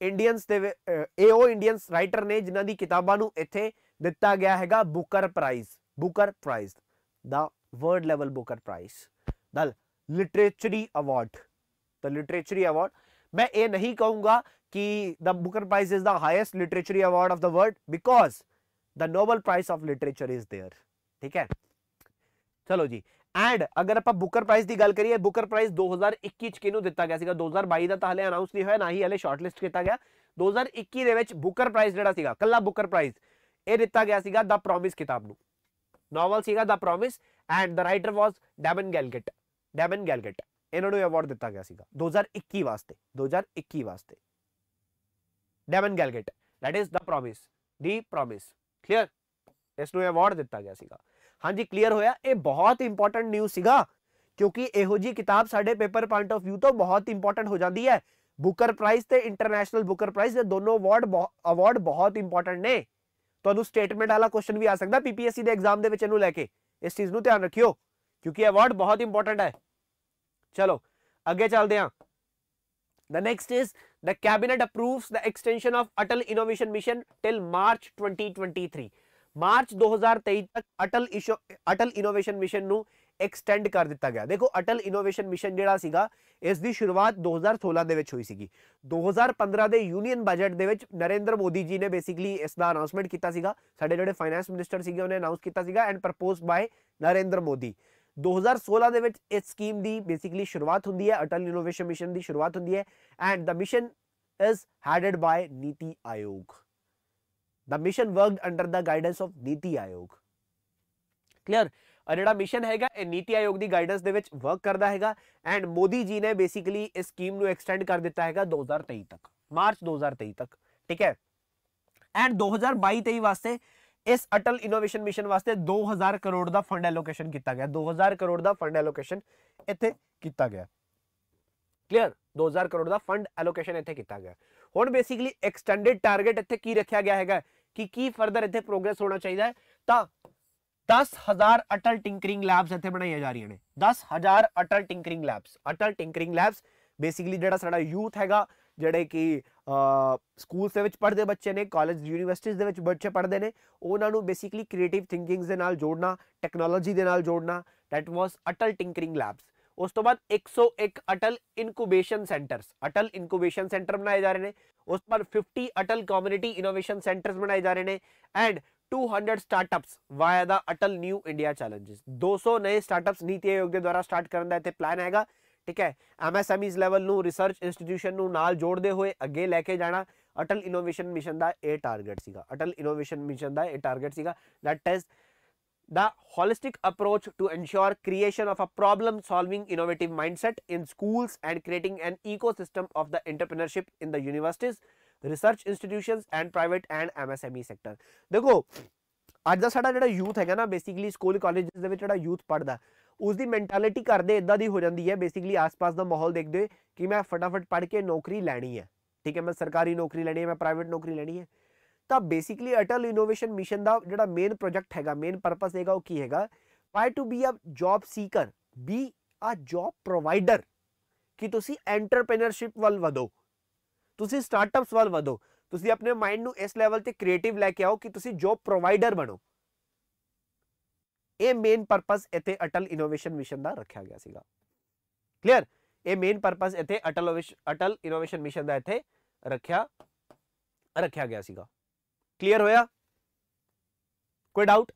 ਇੰਡੀਅਨਸ ਦੇ ਇਹ ਉਹ ਇੰਡੀਅਨਸ ਰਾਈਟਰ ਨੇ ਜਿਨ੍ਹਾਂ ਦੀ ਕਿਤਾਬਾਂ ਨੂੰ ਇੱਥੇ ਦਿੱਤਾ ਗਿਆ ਹੈਗਾ ਬੁਕਰ ਪ੍ਰਾਈਜ਼ ਬੁਕਰ ਪ੍ਰਾਈਜ਼ ਦਾ world level Booker prize the literary award the literary award मैं ये नहीं कहूंगा कि the Booker prize is the highest literary award of the world because the Nobel prize of literature is there ठीक है चलो जी and अगर आप बुकर प्राइज की गल करिए बुकर प्राइज दो हजार इक्की दिता गया दो हजार बई का तो हाले अनाउंस नहीं हो ना ही हाले शॉर्टलिस्ट किया गया दो हजार इक्की बुकर प्राइज जरा कला बुकर प्राइज यह दिता गया द प्रोमिस किताब में ਨੋਵਲ ਸੀਗਾ the promise and the writer was Damon Galgut Damon Galgut ਇਹਨਾਂ ਨੂੰ ਅਵਾਰਡ ਦਿੱਤਾ ਗਿਆ ਸੀਗਾ 2021 ਵਾਸਤੇ 2021 ਵਾਸਤੇ Damon Galgut that is the promise the promise clear ਇਸ ਨੂੰ ਅਵਾਰਡ ਦਿੱਤਾ ਗਿਆ ਸੀਗਾ ਹਾਂਜੀ ਕਲੀਅਰ ਹੋਇਆ ਇਹ ਬਹੁਤ ਇੰਪੋਰਟੈਂਟ ਨਿਊਜ਼ ਸੀਗਾ ਕਿਉਂਕਿ ਇਹੋ ਜੀ ਕਿਤਾਬ ਸਾਡੇ ਪੇਪਰ ਪੁਆਇੰਟ ਆਫ View ਤੋਂ ਬਹੁਤ ਇੰਪੋਰਟੈਂਟ ਹੋ ਜਾਂਦੀ ਹੈ ਬੁਕਰ ਪ੍ਰਾਈਜ਼ ਤੇ ਇੰਟਰਨੈਸ਼ਨਲ ਬੁਕਰ ਪ੍ਰਾਈਜ਼ ਇਹ ਦੋਨੋਂ ਅਵਾਰਡ ਅਵਾਰਡ ਬਹੁਤ ਇੰਪੋਰਟੈਂਟ ਨੇ ਤੁਹਾਨੂੰ ਸਟੇਟਮੈਂਟ ਵਾਲਾ ਕੁਐਸਚਨ ਵੀ ਆ ਸਕਦਾ ਪੀਪੀਐਸਸੀ ਦੇ ਐਗਜ਼ਾਮ ਦੇ ਵਿੱਚ ਇਹਨੂੰ ਲੈ ਕੇ ਇਸ ਚੀਜ਼ ਨੂੰ ਧਿਆਨ ਰੱਖਿਓ ਕਿਉਂਕਿ ਇਹ ਵਰਡ ਬਹੁਤ ਇੰਪੋਰਟੈਂਟ ਹੈ ਚਲੋ ਅੱਗੇ ਚੱਲਦੇ ਹਾਂ the next is the cabinet approves the extension of Atal Innovation Mission till March 2023. March 2023 ਤੱਕ ਅਟਲ ਅਟਲ ਇਨੋਵੇਸ਼ਨ ਮਿਸ਼ਨ ਨੂੰ एक्सटेंड कर दिया गया देखो अटल इनोवेशन मिशन जोड़ा इसकी शुरुआत दो हज़ार सोलह के हुई सी दो हज़ार पंद्रह के यूनीयन बजट के नरेंद्र मोदी जी ने बेसिकली इसका अनाउंसमेंट किया फाइनैंस मिनिस्टर से उन्हें अनाउंस किया and propose by Narendra Modi दो हज़ार सोलह के इस स्कीम की बेसिकली शुरुआत होंगी है अटल इनोवेशन मिशन की शुरुआत होंगी है and the mission is headed by NITI Aayog the mission work under the guidance of NITI Aayog clear ਜਿਹੜਾ ਮਿਸ਼ਨ ਹੈਗਾ ਇਹ ਨੀਤੀ ਆਯੋਗ ਦੀ ਗਾਈਡੈਂਸ ਦੇ ਵਿੱਚ ਵਰਕ ਕਰਦਾ ਹੈਗਾ ਐਂਡ ਮੋਦੀ ਜੀ ਨੇ ਬੇਸਿਕਲੀ ਇਸ ਸਕੀਮ ਨੂੰ ਐਕਸਟੈਂਡ ਕਰ ਦਿੱਤਾ ਹੈਗਾ 2023 ਤੱਕ ਮਾਰਚ 2023 ਤੱਕ ਠੀਕ ਹੈ ਐਂਡ 2022-23 ਵਾਸਤੇ ਇਸ ਅਟਲ ਇਨੋਵੇਸ਼ਨ ਮਿਸ਼ਨ ਵਾਸਤੇ 2000 ਕਰੋੜ ਦਾ ਫੰਡ ਐਲੋਕੇਸ਼ਨ ਕੀਤਾ ਗਿਆ 2000 ਕਰੋੜ ਦਾ ਫੰਡ ਐਲੋਕੇਸ਼ਨ ਇੱਥੇ ਕੀਤਾ ਗਿਆ ਕਲੀਅਰ 2000 ਕਰੋੜ ਦਾ ਫੰਡ ਐਲੋਕੇਸ਼ਨ ਇੱਥੇ ਕੀਤਾ ਗਿਆ ਹੁਣ ਬੇਸਿਕਲੀ ਐਕਸਟੈਂਡਡ ਟਾਰਗੇਟ ਇੱਥੇ ਕੀ ਰੱਖਿਆ ਗਿਆ ਹੈਗਾ ਕਿ ਕੀ ਫਰਦਰ ਇੱਥੇ ਪ੍ਰੋਗਰੈਸ ਹੋਣਾ ਚਾਹੀਦਾ ਹੈ ਤਾਂ 10000 ਅਟਲ ਟਿੰਕਰਿੰਗ ਲੈਬਸ ਇੱਥੇ ਬਣਾਈਆਂ ਜਾ ਰਹੀਆਂ ਨੇ 10000 Atal Tinkering Labs Atal Tinkering Labs basically ਜਿਹੜਾ ਸਾਡਾ ਯੂਥ ਹੈਗਾ ਜਿਹੜੇ ਕਿ ਸਕੂਲਸ ਦੇ ਵਿੱਚ ਪੜ੍ਹਦੇ ਬੱਚੇ ਨੇ ਕਾਲਜ ਯੂਨੀਵਰਸਿਟੀਜ਼ ਦੇ ਵਿੱਚ ਬੱਚੇ ਪੜ੍ਹਦੇ ਨੇ ਉਹਨਾਂ ਨੂੰ ਬੇਸਿਕਲੀ ਕ੍ਰੀਏਟਿਵ ਥਿੰਕਿੰਗਸ ਦੇ ਨਾਲ ਜੋੜਨਾ ਟੈਕਨੋਲੋਜੀ ਦੇ ਨਾਲ ਜੋੜਨਾ that was Atal Tinkering Labs ਉਸ ਤੋਂ ਬਾਅਦ 101 Atal Incubation Centres Atal Incubation Centre ਬਣਾਏ ਜਾ ਰਹੇ ਨੇ ਉਸ ਤੋਂ ਬਾਅਦ 50 ਅਟਲ ਕਮਿਊਨਿਟੀ ਇਨੋਵੇਸ਼ਨ ਸੈਂਟਰਸ ਬਣਾਏ ਜਾ ਰਹੇ ਨੇ and 200 startups via the Atal New India Challenges 200 ਨਵੇਂ ਸਟਾਰਟਅਪਸ ਨੀਤੀ ਆਯੋਗ ਦੇ ਦੁਆਰਾ ਸਟਾਰਟ ਕਰਨ ਦਾ ਇੱਥੇ ਪਲਾਨ ਹੈਗਾ ਠੀਕ ਹੈ ਐਮਐਸਐਮਈਜ਼ ਲੈਵਲ ਨੂੰ ਰਿਸਰਚ ਇੰਸਟੀਟਿਊਸ਼ਨ ਨੂੰ ਨਾਲ ਜੋੜਦੇ ਹੋਏ ਅੱਗੇ ਲੈ ਕੇ ਜਾਣਾ ਅਟਲ ਇਨੋਵੇਸ਼ਨ ਮਿਸ਼ਨ ਦਾ ਇਹ ਟਾਰਗੇਟ ਸੀਗਾ ਅਟਲ ਇਨੋਵੇਸ਼ਨ ਮਿਸ਼ਨ ਦਾ ਇਹ ਟਾਰਗੇਟ ਸੀਗਾ ਦੈਟ ਇਸ ਦਾ holistic approach to ensure creation of a problem solving innovative mindset in schools and creating an ecosystem of the entrepreneurship in the universities research institutions and private and MSME sector ਦੇਖੋ ਅੱਜ ਦਾ ਸਾਡਾ ਜਿਹੜਾ youth ਹੈਗਾ ਨਾ basically school colleges ਦੇ ਵਿੱਚ ਜਿਹੜਾ youth ਪੜਦਾ ਉਸ ਦੀ ਮੈਂਟੈਲਿਟੀ ਕਰਦੇ ਇਦਾਂ ਦੀ ਹੋ ਜਾਂਦੀ ਹੈ ਬੇਸਿਕਲੀ ਆਸ-ਪਾਸ ਦਾ ਮਾਹੌਲ ਦੇਖਦੇ ਕਿ ਮੈਂ ਫਟਾਫਟ ਪੜ ਕੇ ਨੌਕਰੀ ਲੈਣੀ ਹੈ ਠੀਕ ਹੈ ਮੈਂ ਸਰਕਾਰੀ ਨੌਕਰੀ ਲੈਣੀ ਹੈ ਮੈਂ ਪ੍ਰਾਈਵੇਟ ਨੌਕਰੀ ਲੈਣੀ ਹੈ ਤਾਂ ਬੇਸਿਕਲੀ ਅਟਲ ਇਨੋਵੇਸ਼ਨ ਮਿਸ਼ਨ ਦਾ ਜਿਹੜਾ ਮੇਨ ਪ੍ਰੋਜੈਕਟ ਹੈਗਾ ਮੇਨ ਪਰਪਸ ਹੈਗਾ ਉਹ ਕੀ ਹੈਗਾ why to be a job seeker be a job provider ਕਿ ਤੁਸੀਂ ਐਂਟਰਪ੍ਰੈਨਰਸ਼ਿਪ ਵੱਲ ਵਧੋ ਤੁਸੀਂ ਸਟਾਰਟਅਪਸ ਵੱਲ ਵਧੋ ਤੁਸੀਂ ਆਪਣੇ ਮਾਈਂਡ ਨੂੰ ਇਸ ਲੈਵਲ ਤੇ ਕ੍ਰੀਏਟਿਵ ਲੈ ਕੇ ਆਓ ਕਿ ਤੁਸੀਂ ਜੋ ਪ੍ਰੋਵਾਈਡਰ ਬਣੋ ਇਹ ਮੇਨ ਪਰਪਸ ਇੱਥੇ ਅਟਲ ਇਨੋਵੇਸ਼ਨ ਮਿਸ਼ਨ ਦਾ ਰੱਖਿਆ ਗਿਆ ਸੀਗਾ ਕਲੀਅਰ ਇਹ ਮੇਨ ਪਰਪਸ ਇੱਥੇ ਅਟਲ ਅਟਲ ਇਨੋਵੇਸ਼ਨ ਮਿਸ਼ਨ ਦਾ ਇੱਥੇ ਰੱਖਿਆ ਰੱਖਿਆ ਗਿਆ ਸੀਗਾ ਕਲੀਅਰ ਹੋਇਆ ਕੋਈ doubt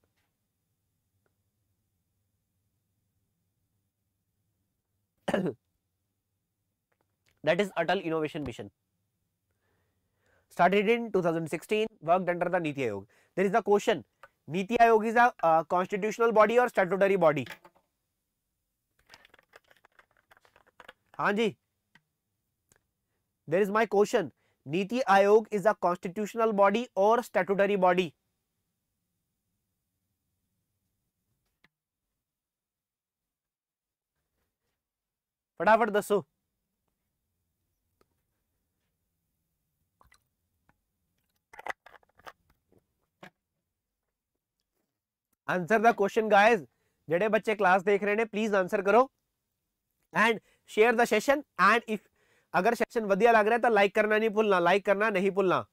that is Atal Innovation Mission started in 2016, worked under the Niti Aayog. There is a the question, Niti Aayog is a uh, constitutional body or statutory body? haan ji there is my question, Niti Aayog is a constitutional body or statutory body? फटाफट दसो answer the question guys जेडे बच्चे class देख रहे हैं please answer करो and share the session and if अगर session वधिया लग रहा है तो लाइक करना नहीं भूलना लाइक करना नहीं भूलना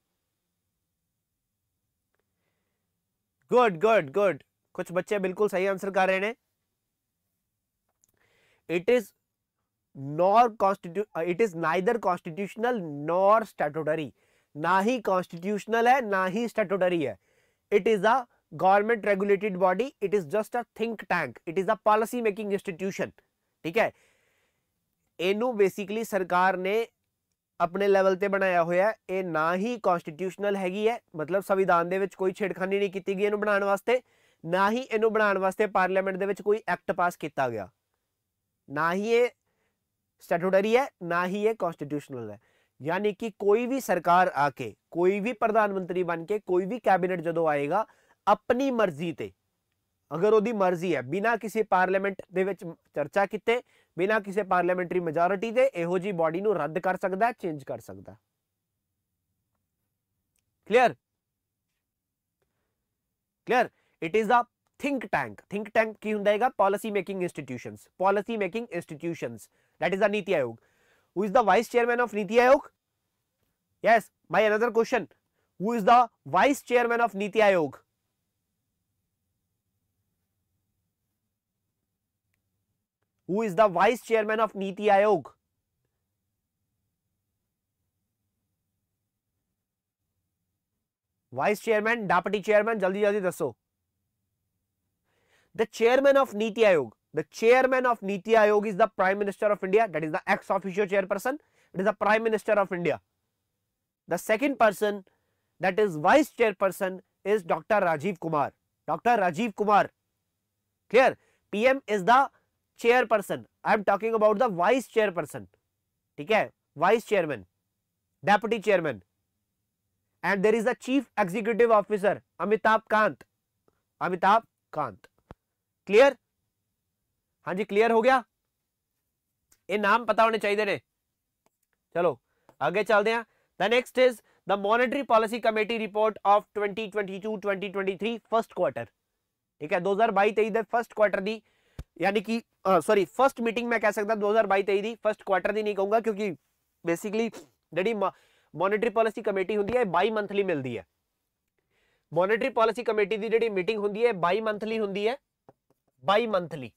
गुड गुड गुड कुछ बच्चे बिल्कुल सही आंसर कर रहे हैं इट इज नॉर कॉन्स्टिट्यू it is neither constitutional nor statutory ना ही कॉन्स्टिट्यूशनल है ना ही स्टैटोटरी है it is a government regulated body it is just a think tank it is a policy making institution ਠੀਕ ਹੈ ਇਹਨੂੰ ਬੇਸਿਕਲੀ ਸਰਕਾਰ ਨੇ ਆਪਣੇ ਲੈਵਲ ਤੇ ਬਣਾਇਆ ਹੋਇਆ ਇਹ ਨਾ ਹੀ ਕਨਸਟੀਟਿਊਸ਼ਨਲ ਹੈਗੀ ਹੈ ਮਤਲਬ ਸੰਵਿਧਾਨ ਦੇ ਵਿੱਚ ਕੋਈ ਛੇੜਖਾਨੀ ਨਹੀਂ ਕੀਤੀ ਗਈ ਇਹਨੂੰ ਬਣਾਉਣ ਵਾਸਤੇ ਨਾ ਹੀ ਇਹਨੂੰ ਬਣਾਉਣ ਵਾਸਤੇ ਪਾਰਲੀਮੈਂਟ ਦੇ ਵਿੱਚ ਕੋਈ ਐਕਟ ਪਾਸ ਕੀਤਾ ਗਿਆ ਨਾ ਹੀ ਇਹ ਸਟੈਟੂਟਰੀ ਹੈ ਨਾ ਹੀ ਇਹ ਕਨਸਟੀਟਿਊਸ਼ਨਲ ਹੈ ਯਾਨੀ ਕਿ ਕੋਈ ਵੀ ਸਰਕਾਰ ਆ ਕੇ ਕੋਈ ਵੀ ਪ੍ਰਧਾਨ ਮੰਤਰੀ ਬਣ ਕੇ ਕੋਈ ਵੀ ਕੈਬਨਿਟ ਜਦੋਂ ਆਏਗਾ ਆਪਣੀ ਮਰਜ਼ੀ ਤੇ ਅਗਰ ਉਹਦੀ ਮਰਜ਼ੀ ਹੈ ਬਿਨਾ ਕਿਸੇ ਪਾਰਲੀਮੈਂਟ ਦੇ ਵਿੱਚ ਚਰਚਾ ਕੀਤੇ ਬਿਨਾ ਕਿਸੇ ਪਾਰਲੀਮੈਂਟਰੀ ਮੈਜੋਰਿਟੀ ਦੇ ਇਹੋ ਜੀ ਬਾਡੀ ਨੂੰ ਰੱਦ ਕਰ ਸਕਦਾ ਹੈ ਚੇਂਜ ਕਰ ਸਕਦਾ clear clear it is a think tank think tank ਕੀ ਹੁੰਦਾ ਹੈਗਾ policy making institutions policy making institutions that is a NITI Aayog who is the vice chairman of NITI Aayog yes my another question who is the vice chairman of NITI Aayog who is the vice chairman of Niti Aayog. Vice chairman, deputy chairman, जल्दी जल्दी दसो. The chairman of Niti Aayog. The chairman of Niti Aayog is the Prime Minister of India. That is the ex officio chairperson. It is the Prime Minister of India. The second person, that is vice chairperson, is Dr. Rajiv Kumar. Dr. Rajiv Kumar. Clear? PM is the chairperson I am talking about the vice chairperson ठीक है vice chairman deputy chairman and there is the chief executive officer Amitabh Kant Amitabh Kant clear हाँ जी clear हो गया ये नाम पता होने चाहिए ने चलो आगे चल दें the next is the monetary policy committee report of 2022-2023 first quarter ठीक है 2022 हजार बई तेई फर्स्ट क्वार्टर दी ਯਾਨੀ ਕਿ ਸੌਰੀ ਫਰਸਟ ਮੀਟਿੰਗ ਮੈਂ ਕਹਿ ਸਕਦਾ 2022-23 ਦੀ ਫਰਸਟ ਕੁਆਟਰ ਦੀ ਨਹੀਂ ਕਹੂੰਗਾ ਕਿਉਂਕਿ ਬੇਸਿਕਲੀ ਜਿਹੜੀ ਮੋਨਿਟਰੀ ਪਾਲਿਸੀ ਕਮੇਟੀ ਹੁੰਦੀ ਹੈ 22 ਮੰਥਲੀ ਮਿਲਦੀ ਹੈ ਮੋਨਿਟਰੀ ਪਾਲਿਸੀ ਕਮੇਟੀ ਦੀ ਜਿਹੜੀ ਮੀਟਿੰਗ ਹੁੰਦੀ ਹੈ 22 ਮੰਥਲੀ ਹੁੰਦੀ ਹੈ 22 ਮੰਥਲੀ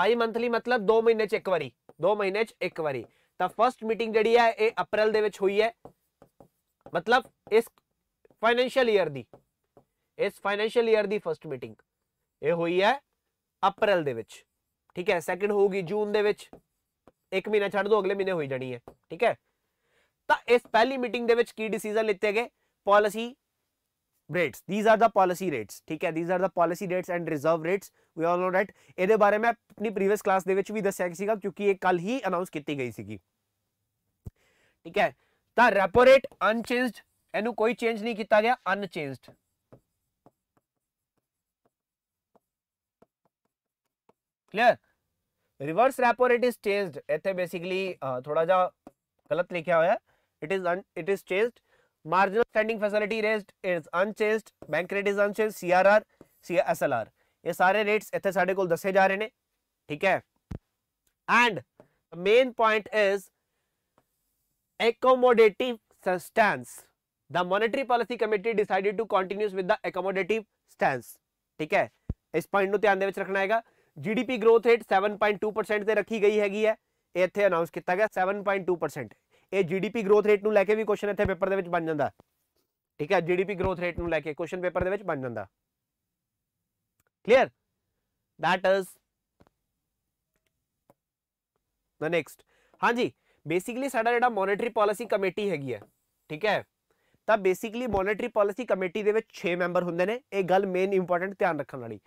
22 ਮੰਥਲੀ ਮਤਲਬ 2 ਮਹੀਨੇ 'ਚ ਇੱਕ ਵਾਰੀ 2 ਮਹੀਨੇ 'ਚ ਇੱਕ ਵਾਰੀ ਤਾਂ ਫਰਸਟ ਮੀਟਿੰਗ ਜਿਹੜੀ ਹੈ ਇਹ ਅਪ੍ਰੈਲ ਦੇ ਵਿੱਚ ਹੋਈ ਹੈ ਮਤਲਬ ਇਸ ਫਾਈਨੈਂਸ਼ੀਅਲ ਈਅਰ ਦੀ ਇਸ ਫਾਈਨੈਂਸ਼ੀਅਲ ਈਅਰ ਦੀ ਫਰਸਟ ਮੀਟਿੰਗ ਇਹ ਹੋਈ ਹੈ ਅਪ੍ਰੈਲ ਦੇ ਵਿੱਚ ਠੀਕ ਹੈ ਸੈਕੰਡ ਹੋਊਗੀ ਜੂਨ ਦੇ ਵਿੱਚ ਇੱਕ ਮਹੀਨਾ ਛੱਡ ਦੋ ਅਗਲੇ ਮਹੀਨੇ ਹੋਈ ਜਾਣੀ ਹੈ ਠੀਕ ਹੈ ਤਾਂ ਇਸ ਪਹਿਲੀ ਮੀਟਿੰਗ ਦੇ ਵਿੱਚ ਕੀ ਡਿਸੀਜਨ ਲਿੱਤੇ ਗਏ policy rates these are the policy rates ਠੀਕ ਹੈ these are the policy rates and reserve rates we all know that ਇਹਦੇ ਬਾਰੇ ਮੈਂ ਆਪਣੀ ਪ੍ਰੀਵੀਅਸ ਕਲਾਸ ਦੇ ਵਿੱਚ ਵੀ ਦੱਸਿਆ ਸੀਗਾ ਕਿਉਂਕਿ ਇਹ ਕੱਲ ਹੀ ਅਨਾਉਂਸ ਕੀਤੀ ਗਈ ਸੀਗੀ ਠੀਕ ਹੈ ਤਾਂ ਰੈਪੋ ਰੇਟ ਅਨਚੇਂਜਡ ਇਹਨੂੰ ਕੋਈ ਚੇਂਜ ਨਹੀਂ ਕੀਤਾ ਗਿਆ unchanged clear reverse repo rate is change इतने बेसिकली थोड़ा जा गलत लिखा हुआ है it is it is change marginal standing facility rate is unchanged bank rate is unchanged C C R R S L R ये सारे रेट्स इतने साढ़े को दसे जा रहे ने ठीक है and main point is accommodative stance the monetary policy committee decided to continues with the accommodative stance ठीक है इस पॉइंट को ध्यान दे रखना है ਜੀਡੀਪੀ ਗਰੋਥ ਰੇਟ 7.2% ਤੇ ਰੱਖੀ ਗਈ ਹੈਗੀ ਹੈ ਇਹ ਇੱਥੇ ਅਨਾਉਂਸ ਕੀਤਾ ਗਿਆ 7.2% ਇਹ ਜੀਡੀਪੀ ਗਰੋਥ ਰੇਟ ਨੂੰ ਲੈ ਕੇ ਵੀ ਕੁਐਸਚਨ ਇੱਥੇ ਪੇਪਰ ਦੇ ਵਿੱਚ ਬਣ ਜਾਂਦਾ ਠੀਕ ਹੈ ਜੀਡੀਪੀ ਗਰੋਥ ਰੇਟ ਨੂੰ ਲੈ ਕੇ ਕੁਐਸਚਨ ਪੇਪਰ ਦੇ ਵਿੱਚ ਬਣ ਜਾਂਦਾ clear that is the next ਹਾਂਜੀ ਬੇਸਿਕਲੀ ਸਾਡਾ ਜਿਹੜਾ ਮੋਨਿਟਰੀ ਪਾਲਿਸੀ ਕਮੇਟੀ ਹੈਗੀ ਹੈ ਠੀਕ ਹੈ ਤਾਂ ਬੇਸਿਕਲੀ ਮੋਨਿਟਰੀ ਪਾਲਿਸੀ ਕਮੇਟੀ ਦੇ ਵਿੱਚ 6 ਮੈਂਬਰ ਹੁੰਦੇ ਨੇ ਇਹ ਗੱਲ ਮੇਨ ਇੰਪੋਰਟੈਂਟ ਧਿਆਨ ਰੱਖਣ ਵਾਲੀ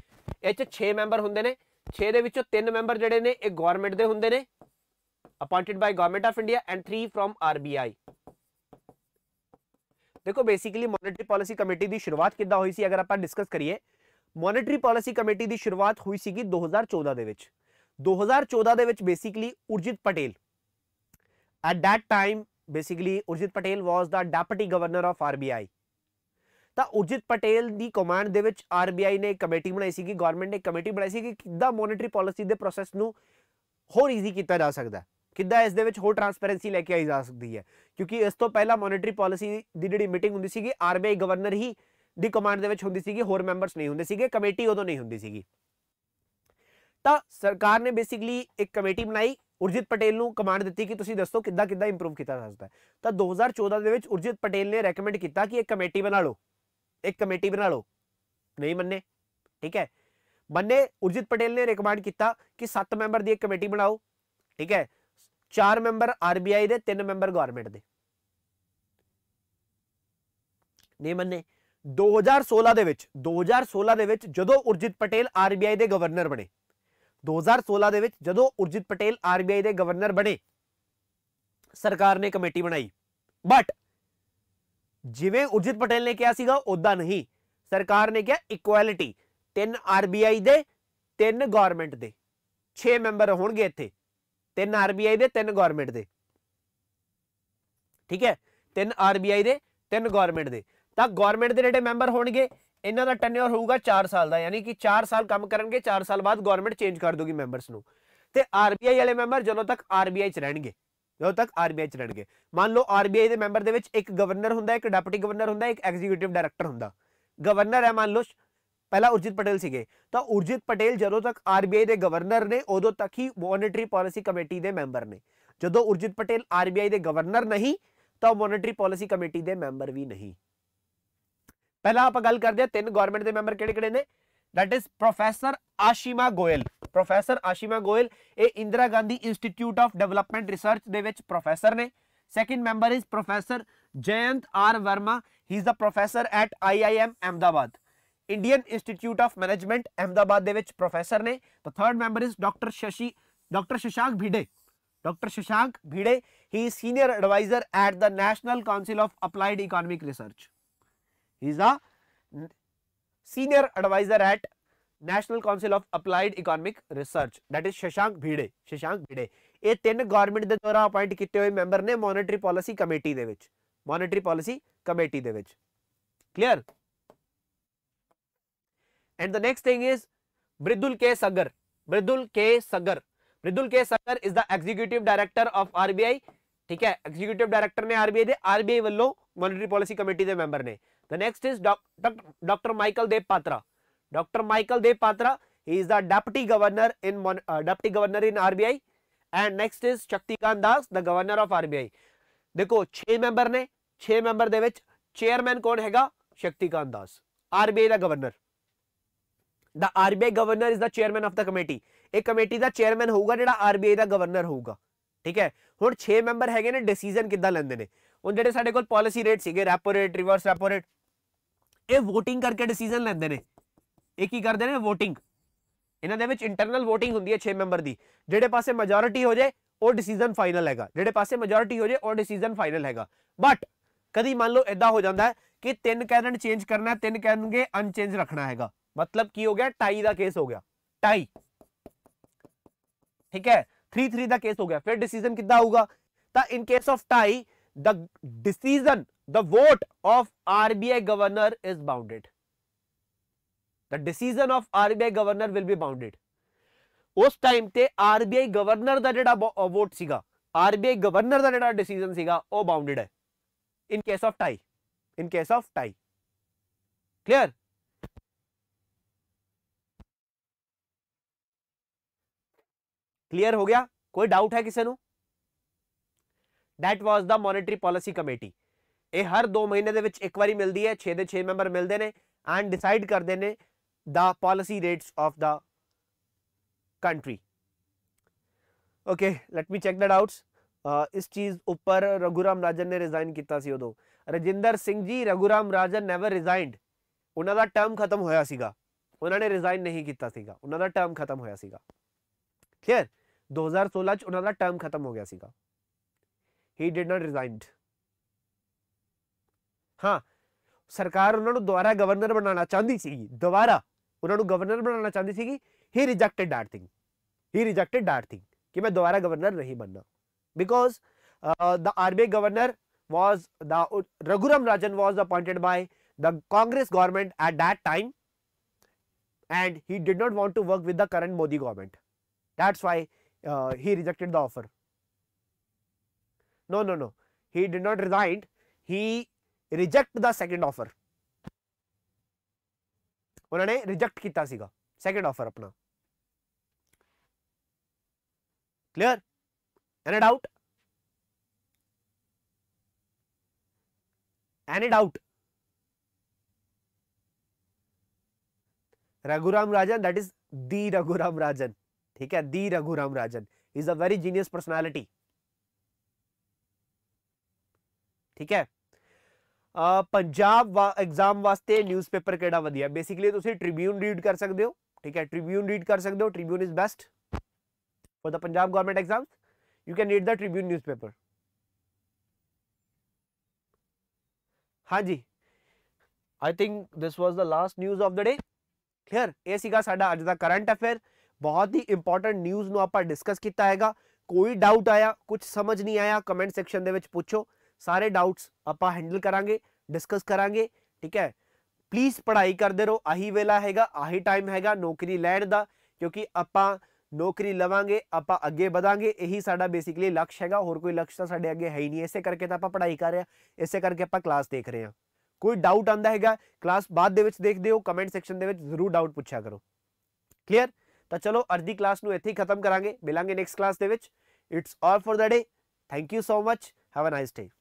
ਇਹ ਚ 6 ਮੈਂਬਰ ਹੁੰਦੇ ਨੇ 6 ਦੇ ਵਿੱਚੋਂ ਤਿੰਨ ਮੈਂਬਰ ਜਿਹੜੇ ਨੇ ਇਹ ਗਵਰਨਮੈਂਟ ਦੇ ਹੁੰਦੇ ਨੇ appointed by government of India and 3 from RBI ਦੇਖੋ ਬੇਸਿਕਲੀ ਮੋਨਿਟਰੀ ਪਾਲਿਸੀ ਕਮੇਟੀ ਦੀ ਸ਼ੁਰੂਆਤ ਕਿੱਦਾਂ ਹੋਈ ਸੀ ਅਗਰ ਆਪਾਂ ਡਿਸਕਸ ਕਰੀਏ ਮੋਨਿਟਰੀ ਪਾਲਿਸੀ ਕਮੇਟੀ ਦੀ ਸ਼ੁਰੂਆਤ ਹੋਈ ਸੀਗੀ 2014 ਦੇ ਵਿੱਚ 2014 ਦੇ ਵਿੱਚ basically Urjit Patel at that time basically Urjit Patel was the deputy governor of RBI ਤਾਂ ਉਜਿਤ ਪਟੇਲ ਦੀ ਕਮਾਂਡ ਦੇ ਵਿੱਚ ਆਰਬੀਆਈ ਨੇ ਕਮੇਟੀ ਬਣਾਈ ਸੀ ਕਿ ਗਵਰਨਮੈਂਟ ਨੇ ਕਮੇਟੀ ਬਣਾਈ ਸੀ ਕਿ ਕਿੱਦਾਂ ਮੋਨਿਟਰੀ ਪਾਲਿਸੀ ਦੇ ਪ੍ਰੋਸੈਸ ਨੂੰ ਹੋਰ ਈਜ਼ੀ ਕੀਤਾ ਜਾ ਸਕਦਾ ਕਿੱਦਾਂ ਇਸ ਦੇ ਵਿੱਚ ਹੋਰ ਟਰਾਂਸਪੈਰੈਂਸੀ ਲੈ ਕੇ ਆਈ ਜਾ ਸਕਦੀ ਹੈ ਕਿਉਂਕਿ ਇਸ ਤੋਂ ਪਹਿਲਾਂ ਮੋਨਿਟਰੀ ਪਾਲਿਸੀ ਦੀ ਜਿਹੜੀ ਮੀਟਿੰਗ ਹੁੰਦੀ ਸੀਗੀ ਆਰਬੀਆਈ ਗਵਰਨਰ ਹੀ ਦੀ ਕਮਾਂਡ ਦੇ ਵਿੱਚ ਹੁੰਦੀ ਸੀਗੀ ਹੋਰ ਮੈਂਬਰਸ ਨਹੀਂ ਹੁੰਦੇ ਸੀਗੇ ਕਮੇਟੀ ਉਦੋਂ ਨਹੀਂ ਹੁੰਦੀ ਸੀਗੀ ਤਾਂ ਸਰਕਾਰ ਨੇ ਬੇਸਿਕਲੀ ਇੱਕ ਕਮੇਟੀ ਬਣਾਈ ਉਰਜੀਤ ਪਟੇਲ ਨੂੰ ਕਮਾਂਡ ਦਿੱਤੀ ਕਿ ਤੁਸੀਂ ਦੱਸੋ ਕਿੱਦਾਂ ਕਿੱਦਾਂ ਇੰਪਰੂਵ ਕੀਤਾ ਜਾ ਸਕਦਾ ਤਾਂ 2014 ਦੇ ਵਿੱਚ ਉਰਜੀਤ ਪਟੇਲ ਨੇ ਰეკਮੈਂਡ ਕੀਤਾ ਕਿ ਇੱਕ ਕਮੇਟੀ ਬਣਾ ਲਓ ਇੱਕ ਕਮੇਟੀ ਬਣਾ ਲਓ ਨਹੀਂ ਮੰਨੇ ਠੀਕ ਹੈ ਮੰਨੇ ਉਰਜਿਤ ਪਟੇਲ ਨੇ ਰეკਮੈਂਡ ਕੀਤਾ ਕਿ 7 ਮੈਂਬਰ ਦੀ ਇੱਕ ਕਮੇਟੀ ਬਣਾਓ ਠੀਕ ਹੈ 4 ਮੈਂਬਰ ਆਰਬੀਆਈ ਦੇ 3 ਮੈਂਬਰ ਗਵਰਨਮੈਂਟ ਦੇ ਨਹੀਂ ਮੰਨੇ 2016 ਦੇ ਵਿੱਚ 2016 ਦੇ ਵਿੱਚ ਜਦੋਂ ਉਰਜਿਤ ਪਟੇਲ ਆਰਬੀਆਈ ਦੇ ਗਵਰਨਰ ਬਣੇ 2016 ਦੇ ਵਿੱਚ ਜਦੋਂ ਉਰਜਿਤ ਪਟੇਲ ਆਰਬੀਆਈ ਦੇ ਗਵਰਨਰ ਬਣੇ ਸਰਕਾਰ ਨੇ ਕਮੇਟੀ ਬਣਾਈ ਬਟ ਜਿਵੇਂ ਉਰਜਿਤ ਪਟੇਲ ਨੇ ਕਿਹਾ ਸੀਗਾ ਉਦਾਂ ਨਹੀਂ ਸਰਕਾਰ ਨੇ ਕਿਹਾ ਇਕੁਐਲਿਟੀ ਤਿੰਨ ਆਰਬੀਆਈ ਦੇ ਤਿੰਨ ਗਵਰਨਮੈਂਟ ਦੇ 6 ਮੈਂਬਰ ਹੋਣਗੇ ਇੱਥੇ ਤਿੰਨ ਆਰਬੀਆਈ ਦੇ ਤਿੰਨ ਗਵਰਨਮੈਂਟ ਦੇ ਠੀਕ ਹੈ ਤਿੰਨ ਆਰਬੀਆਈ ਦੇ ਤਿੰਨ ਗਵਰਨਮੈਂਟ ਦੇ ਤਾਂ ਗਵਰਨਮੈਂਟ ਦੇ ਜਿਹੜੇ ਮੈਂਬਰ ਹੋਣਗੇ ਇਹਨਾਂ ਦਾ ਟੈਨਿਓਰ ਹੋਊਗਾ 4 ਸਾਲ ਦਾ ਯਾਨੀ ਕਿ 4 ਸਾਲ ਕੰਮ ਕਰਨਗੇ 4 ਸਾਲ ਬਾਅਦ ਗਵਰਨਮੈਂਟ ਚੇਂਜ ਕਰ ਦੂਗੀ ਮੈਂਬਰਸ ਨੂੰ ਤੇ ਆਰਬੀਆਈ ਵਾਲੇ ਮੈਂਬਰ ਜਦੋਂ ਤੱਕ ਆਰਬੀਆਈ ਚ ਰਹਿਣਗੇ ਜਦੋਂ ਤੱਕ ਆਰਬੀਆਈ ਚ ਰਹਿਣਗੇ ਮੰਨ ਲਓ ਆਰਬੀਆਈ ਦੇ ਮੈਂਬਰ ਦੇ ਵਿੱਚ ਇੱਕ ਗਵਰਨਰ ਹੁੰਦਾ ਇੱਕ ਡਿਪਟੀ ਗਵਰਨਰ ਹੁੰਦਾ ਇੱਕ ਐਗਜ਼ੀਕਿਊਟਿਵ ਡਾਇਰੈਕਟਰ ਹੁੰਦਾ ਗਵਰਨਰ ਹੈ ਮੰਨ ਲਓ ਪਹਿਲਾ ਉਰਜਿਤ ਪਟੇਲ ਸੀਗੇ ਤਾਂ ਉਰਜਿਤ ਪਟੇਲ ਜਦੋਂ ਤੱਕ ਆਰਬੀਆਈ ਦੇ ਗਵਰਨਰ ਨੇ ਉਦੋਂ ਤੱਕ ਹੀ ਮੋਨਿਟਰੀ ਪਾਲਿਸੀ ਕਮੇਟੀ ਦੇ ਮੈਂਬਰ ਨੇ ਜਦੋਂ ਉਰਜਿਤ ਪਟੇਲ ਆਰਬੀਆਈ ਦੇ ਗਵਰਨਰ ਨਹੀਂ ਤਾਂ ਮੋਨਿਟਰੀ ਪਾਲਿਸੀ ਕਮੇਟੀ ਦੇ ਮੈਂਬਰ ਵੀ ਨਹੀਂ ਪਹਿਲਾਂ ਆਪਾਂ ਗੱਲ ਕਰਦੇ ਹਾਂ ਤਿੰਨ ਗਵਰਨਮੈਂਟ ਦੇ ਮੈਂਬਰ ਕਿਹੜੇ ਕਿਹੜੇ ਨੇ that is professor Ashima Goyal professor Ashima Goyal a Indira Gandhi Institute of Development Research professor ने second member is professor Jayant R Varma he is the professor at I I M Ahmedabad Indian Institute of Management Ahmedabad professor ने तो third member is doctor Shashi doctor Shashank Bhide doctor Shashank Bhide he is senior advisor at the National Council of Applied Economic Research he is the senior advisor at National Council of Applied Economic Research that is Shashank Bhide Shashank Bhide ਇਹ ਤਿੰਨ government ਦੇ ਦੁਆਰਾ appoint ਕੀਤੇ ਹੋਏ member ਨੇ monetary policy committee ਦੇ ਵਿੱਚ monetary policy committee ਦੇ ਵਿੱਚ clear and the next thing is Bridul K Sagar Bridul K Sagar Bridul K Sagar is the executive director of RBI ਠੀਕ ਹੈ ਐਗਜ਼ੀਕਿਊਟਿਵ ਡਾਇਰੈਕਟਰ ਨੇ RBI ਦੇ RBI ਵੱਲੋਂ monetary policy committee ਦੇ member ਨੇ The next is Doc, Doc, Dr. Michael Dev Patra. Dr. Michael Dev Patra, he is the deputy governor in uh, deputy governor in RBI. And next is Shaktikant Das, the governor of RBI. ਦੇਖੋ 6 member ਨੇ 6 member ਦੇ ਵਿੱਚ chairman ਕੌਣ ਹੈਗਾ Shaktikanta Das RBI ਦਾ governor ਦਾ RBI governor is the chairman of the committee ਇਹ committee ਦਾ ਚੇਅਰਮੈਨ ਹੋਊਗਾ ਜਿਹੜਾ ਆਰਬੀਆਈ ਦਾ ਗਵਰਨਰ ਹੋਊਗਾ ਠੀਕ ਹੈ ਹੁਣ 6 ਮੈਂਬਰ ਹੈਗੇ ਨੇ ਡਿਸੀਜਨ ਕਿੱਦਾਂ ਲੈਂਦੇ ਨੇ ਉਹ ਜਿਹੜੇ ਸਾਡੇ ਕੋਲ ਪਾਲਿਸੀ ਰੇਟ ਸੀਗੇ repo rate reverse repo rate ਇਹ VOTING ਕਰਕੇ ਡਿਸੀਜਨ ਲੈਂਦੇ ਨੇ ਇਹ ਕੀ ਕਰਦੇ ਨੇ VOTING ਇਹਨਾਂ ਦੇ ਵਿੱਚ ਇੰਟਰਨਲ VOTING ਹੁੰਦੀ ਹੈ 6 ਮੈਂਬਰ ਦੀ ਜਿਹੜੇ ਪਾਸੇ ਮੈਜੋਰਿਟੀ ਹੋ ਜਾਏ ਉਹ ਡਿਸੀਜਨ ਫਾਈਨਲ ਹੈਗਾ ਜਿਹੜੇ ਪਾਸੇ ਮੈਜੋਰਿਟੀ ਹੋ ਜਾਏ ਉਹ ਡਿਸੀਜਨ ਫਾਈਨਲ ਹੈਗਾ ਬਟ ਕਦੀ ਮੰਨ ਲਓ ਇਦਾਂ ਹੋ ਜਾਂਦਾ ਹੈ ਕਿ ਤਿੰਨ ਕੈਂਡੀਡੇਟ ਚੇਂਜ ਕਰਨਾ ਤਿੰਨ ਕਹਿਣਗੇ ਅਨਚੇਂਜ ਰੱਖਣਾ ਹੈਗਾ ਮਤਲਬ ਕੀ ਹੋ ਗਿਆ ਟਾਈ ਦਾ ਕੇਸ ਹੋ ਗਿਆ ਟਾਈ ਠੀਕ ਹੈ 3 3 ਦਾ ਕੇਸ ਹੋ ਗਿਆ ਫਿਰ ਡਿਸੀਜਨ ਕਿੱਦਾਂ ਆਊਗਾ ਤਾਂ in case of tie the decision the vote of RBI governor is bounded the decision of RBI governor will be bounded उस टाइम से आरबीआई गवर्नर का जो वोट आरबीआई गवर्नर का जो डिसीजन बाउंडेड है in case of tie in case of tie clear clear हो गया कोई डाउट है किसी को that was the monetary policy committee ਇਹ ਹਰ 2 ਮਹੀਨੇ ਦੇ ਵਿੱਚ ਇੱਕ ਵਾਰੀ ਮਿਲਦੀ ਹੈ 6 ਦੇ 6 ਮੈਂਬਰ ਮਿਲਦੇ ਨੇ ਐਂਡ ਡਿਸਾਈਡ ਕਰਦੇ ਨੇ the policy rates of the country okay let me check that outs ਇਸ ਚੀਜ਼ ਉੱਪਰ ਰਘੂਰਾਮ ਰਾਜਨ ਨੇ ਰਿਜ਼ਾਈਨ ਕੀਤਾ ਸੀ ਉਦੋਂ ਰਜਿੰਦਰ ਸਿੰਘ ਜੀ ਰਘੂਰਾਮ ਰਾਜਨ ਨੈਵਰ ਰਿਜ਼ਾਈਨਡ ਉਹਨਾਂ ਦਾ ਟਰਮ ਖਤਮ ਹੋਇਆ ਸੀਗਾ ਉਹਨਾਂ ਨੇ ਰਿਜ਼ਾਈਨ ਨਹੀਂ ਕੀਤਾ ਸੀਗਾ ਉਹਨਾਂ ਦਾ ਟਰਮ ਖਤਮ ਹੋਇਆ ਸੀਗਾ ਕਲੀਅਰ 2016 ਚ ਉਹਨਾਂ ਦਾ ਟਰਮ ਖਤਮ ਹੋ ਗਿਆ ਸੀਗਾ ਹੀ ਡਿਡ ਨਾਟ ਰਿਜ਼ਾਈਨਡ ਹਾਂ ਸਰਕਾਰ ਉਹਨਾਂ ਨੂੰ ਦੁਬਾਰਾ ਗਵਰਨਰ ਬਣਾਉਣਾ ਚਾਹੁੰਦੀ ਸੀਗੀ ਦੁਬਾਰਾ ਉਹਨਾਂ ਨੂੰ ਗਵਰਨਰ ਬਣਾਉਣਾ ਚਾਹੁੰਦੀ ਸੀਗੀ he rejected that thing he rejected that thing ਕਿ ਮੈਂ ਦੁਬਾਰਾ ਗਵਰਨਰ ਨਹੀਂ ਬਣਨਾ because uh, the RBI governor was the Raghuram Rajan was appointed by the Congress government at that time and he did not want to work with the current Modi government. That's why uh, he rejected the offer. no no no he did not resign he reject the second offer उन्होंने reject किया ਸੀਗਾ second offer apna clear any doubt any doubt raghuram rajan that is the raghuram rajan ठीक है the Raghuram Rajan is a very genius personality ठीक है Punjab exam वास्ते newspaper वधिया basically तुसी ट्रिब्यून रीड कर सकते हो ठीक है ट्रिब्यून रीड कर सकते हो Tribune is best for the Punjab government exam you can read the Tribune newspaper हाँ जी I think this was the last news of the day clear यह सीगा अज का करंट अफेयर बहुत ही इंपॉर्टेंट न्यूज़ ਨੂੰ ਆਪਾਂ ਡਿਸਕਸ ਕੀਤਾ ਹੈਗਾ ਕੋਈ ਡਾਊਟ ਆਇਆ ਕੁਝ ਸਮਝ ਨਹੀਂ ਆਇਆ ਕਮੈਂਟ ਸੈਕਸ਼ਨ ਦੇ ਵਿੱਚ ਸਾਰੇ ਡਾਊਟਸ ਆਪਾਂ ਹੈਂਡਲ ਕਰਾਂਗੇ ਡਿਸਕਸ ਕਰਾਂਗੇ ਠੀਕ ਹੈ ਪਲੀਜ਼ ਪੜ੍ਹਾਈ ਕਰਦੇ ਰਹੋ ਆਹੀ ਵੇਲਾ ਹੈਗਾ ਆਹੀ ਟਾਈਮ ਹੈਗਾ ਨੌਕਰੀ ਲੈਣ ਦਾ ਕਿਉਂਕਿ ਆਪਾਂ ਨੌਕਰੀ ਲਵਾਂਗੇ ਆਪਾਂ ਅੱਗੇ ਵਧਾਂਗੇ ਇਹੀ ਸਾਡਾ ਬੇਸਿਕਲੀ ਲਕਸ਼ ਹੈਗਾ ਹੋਰ ਕੋਈ ਲਕਸ਼ ਤਾਂ ਸਾਡੇ ਅੱਗੇ ਹੈ ਹੀ ਨਹੀਂ ਇਸੇ ਕਰਕੇ ਤਾਂ ਆਪਾਂ ਪੜ੍ਹਾਈ ਕਰ ਰਹੇ ਆ ਇਸੇ ਕਰਕੇ ਆਪਾਂ ਕਲਾਸ ਦੇਖ ਰਹੇ ਆ ਕੋਈ ਡਾਊਟ ਆਂਦਾ ਹੈਗਾ ਕਲਾਸ ਬਾਅਦ ਦੇ ਵਿੱਚ ਦੇਖਦੇ ਹੋ ਕਮੈਂਟ ਸੈਕਸ਼ਨ ਦੇ ਵਿੱਚ ਜ਼ਰੂਰ ਡਾਊਟ ਪੁੱਛਿਆ ਕਰੋ ਕਲੀਅਰ ਤਾਂ ਚਲੋ ਅਰਧੀ ਕਲਾਸ ਨੂੰ ਇੱਥੇ ਹੀ ਖਤਮ ਕਰਾਂਗੇ ਮਿਲਾਂਗੇ ਨੈਕਸਟ ਕਲਾਸ ਦੇ ਵਿੱਚ it's all for the day thank you so much have a nice day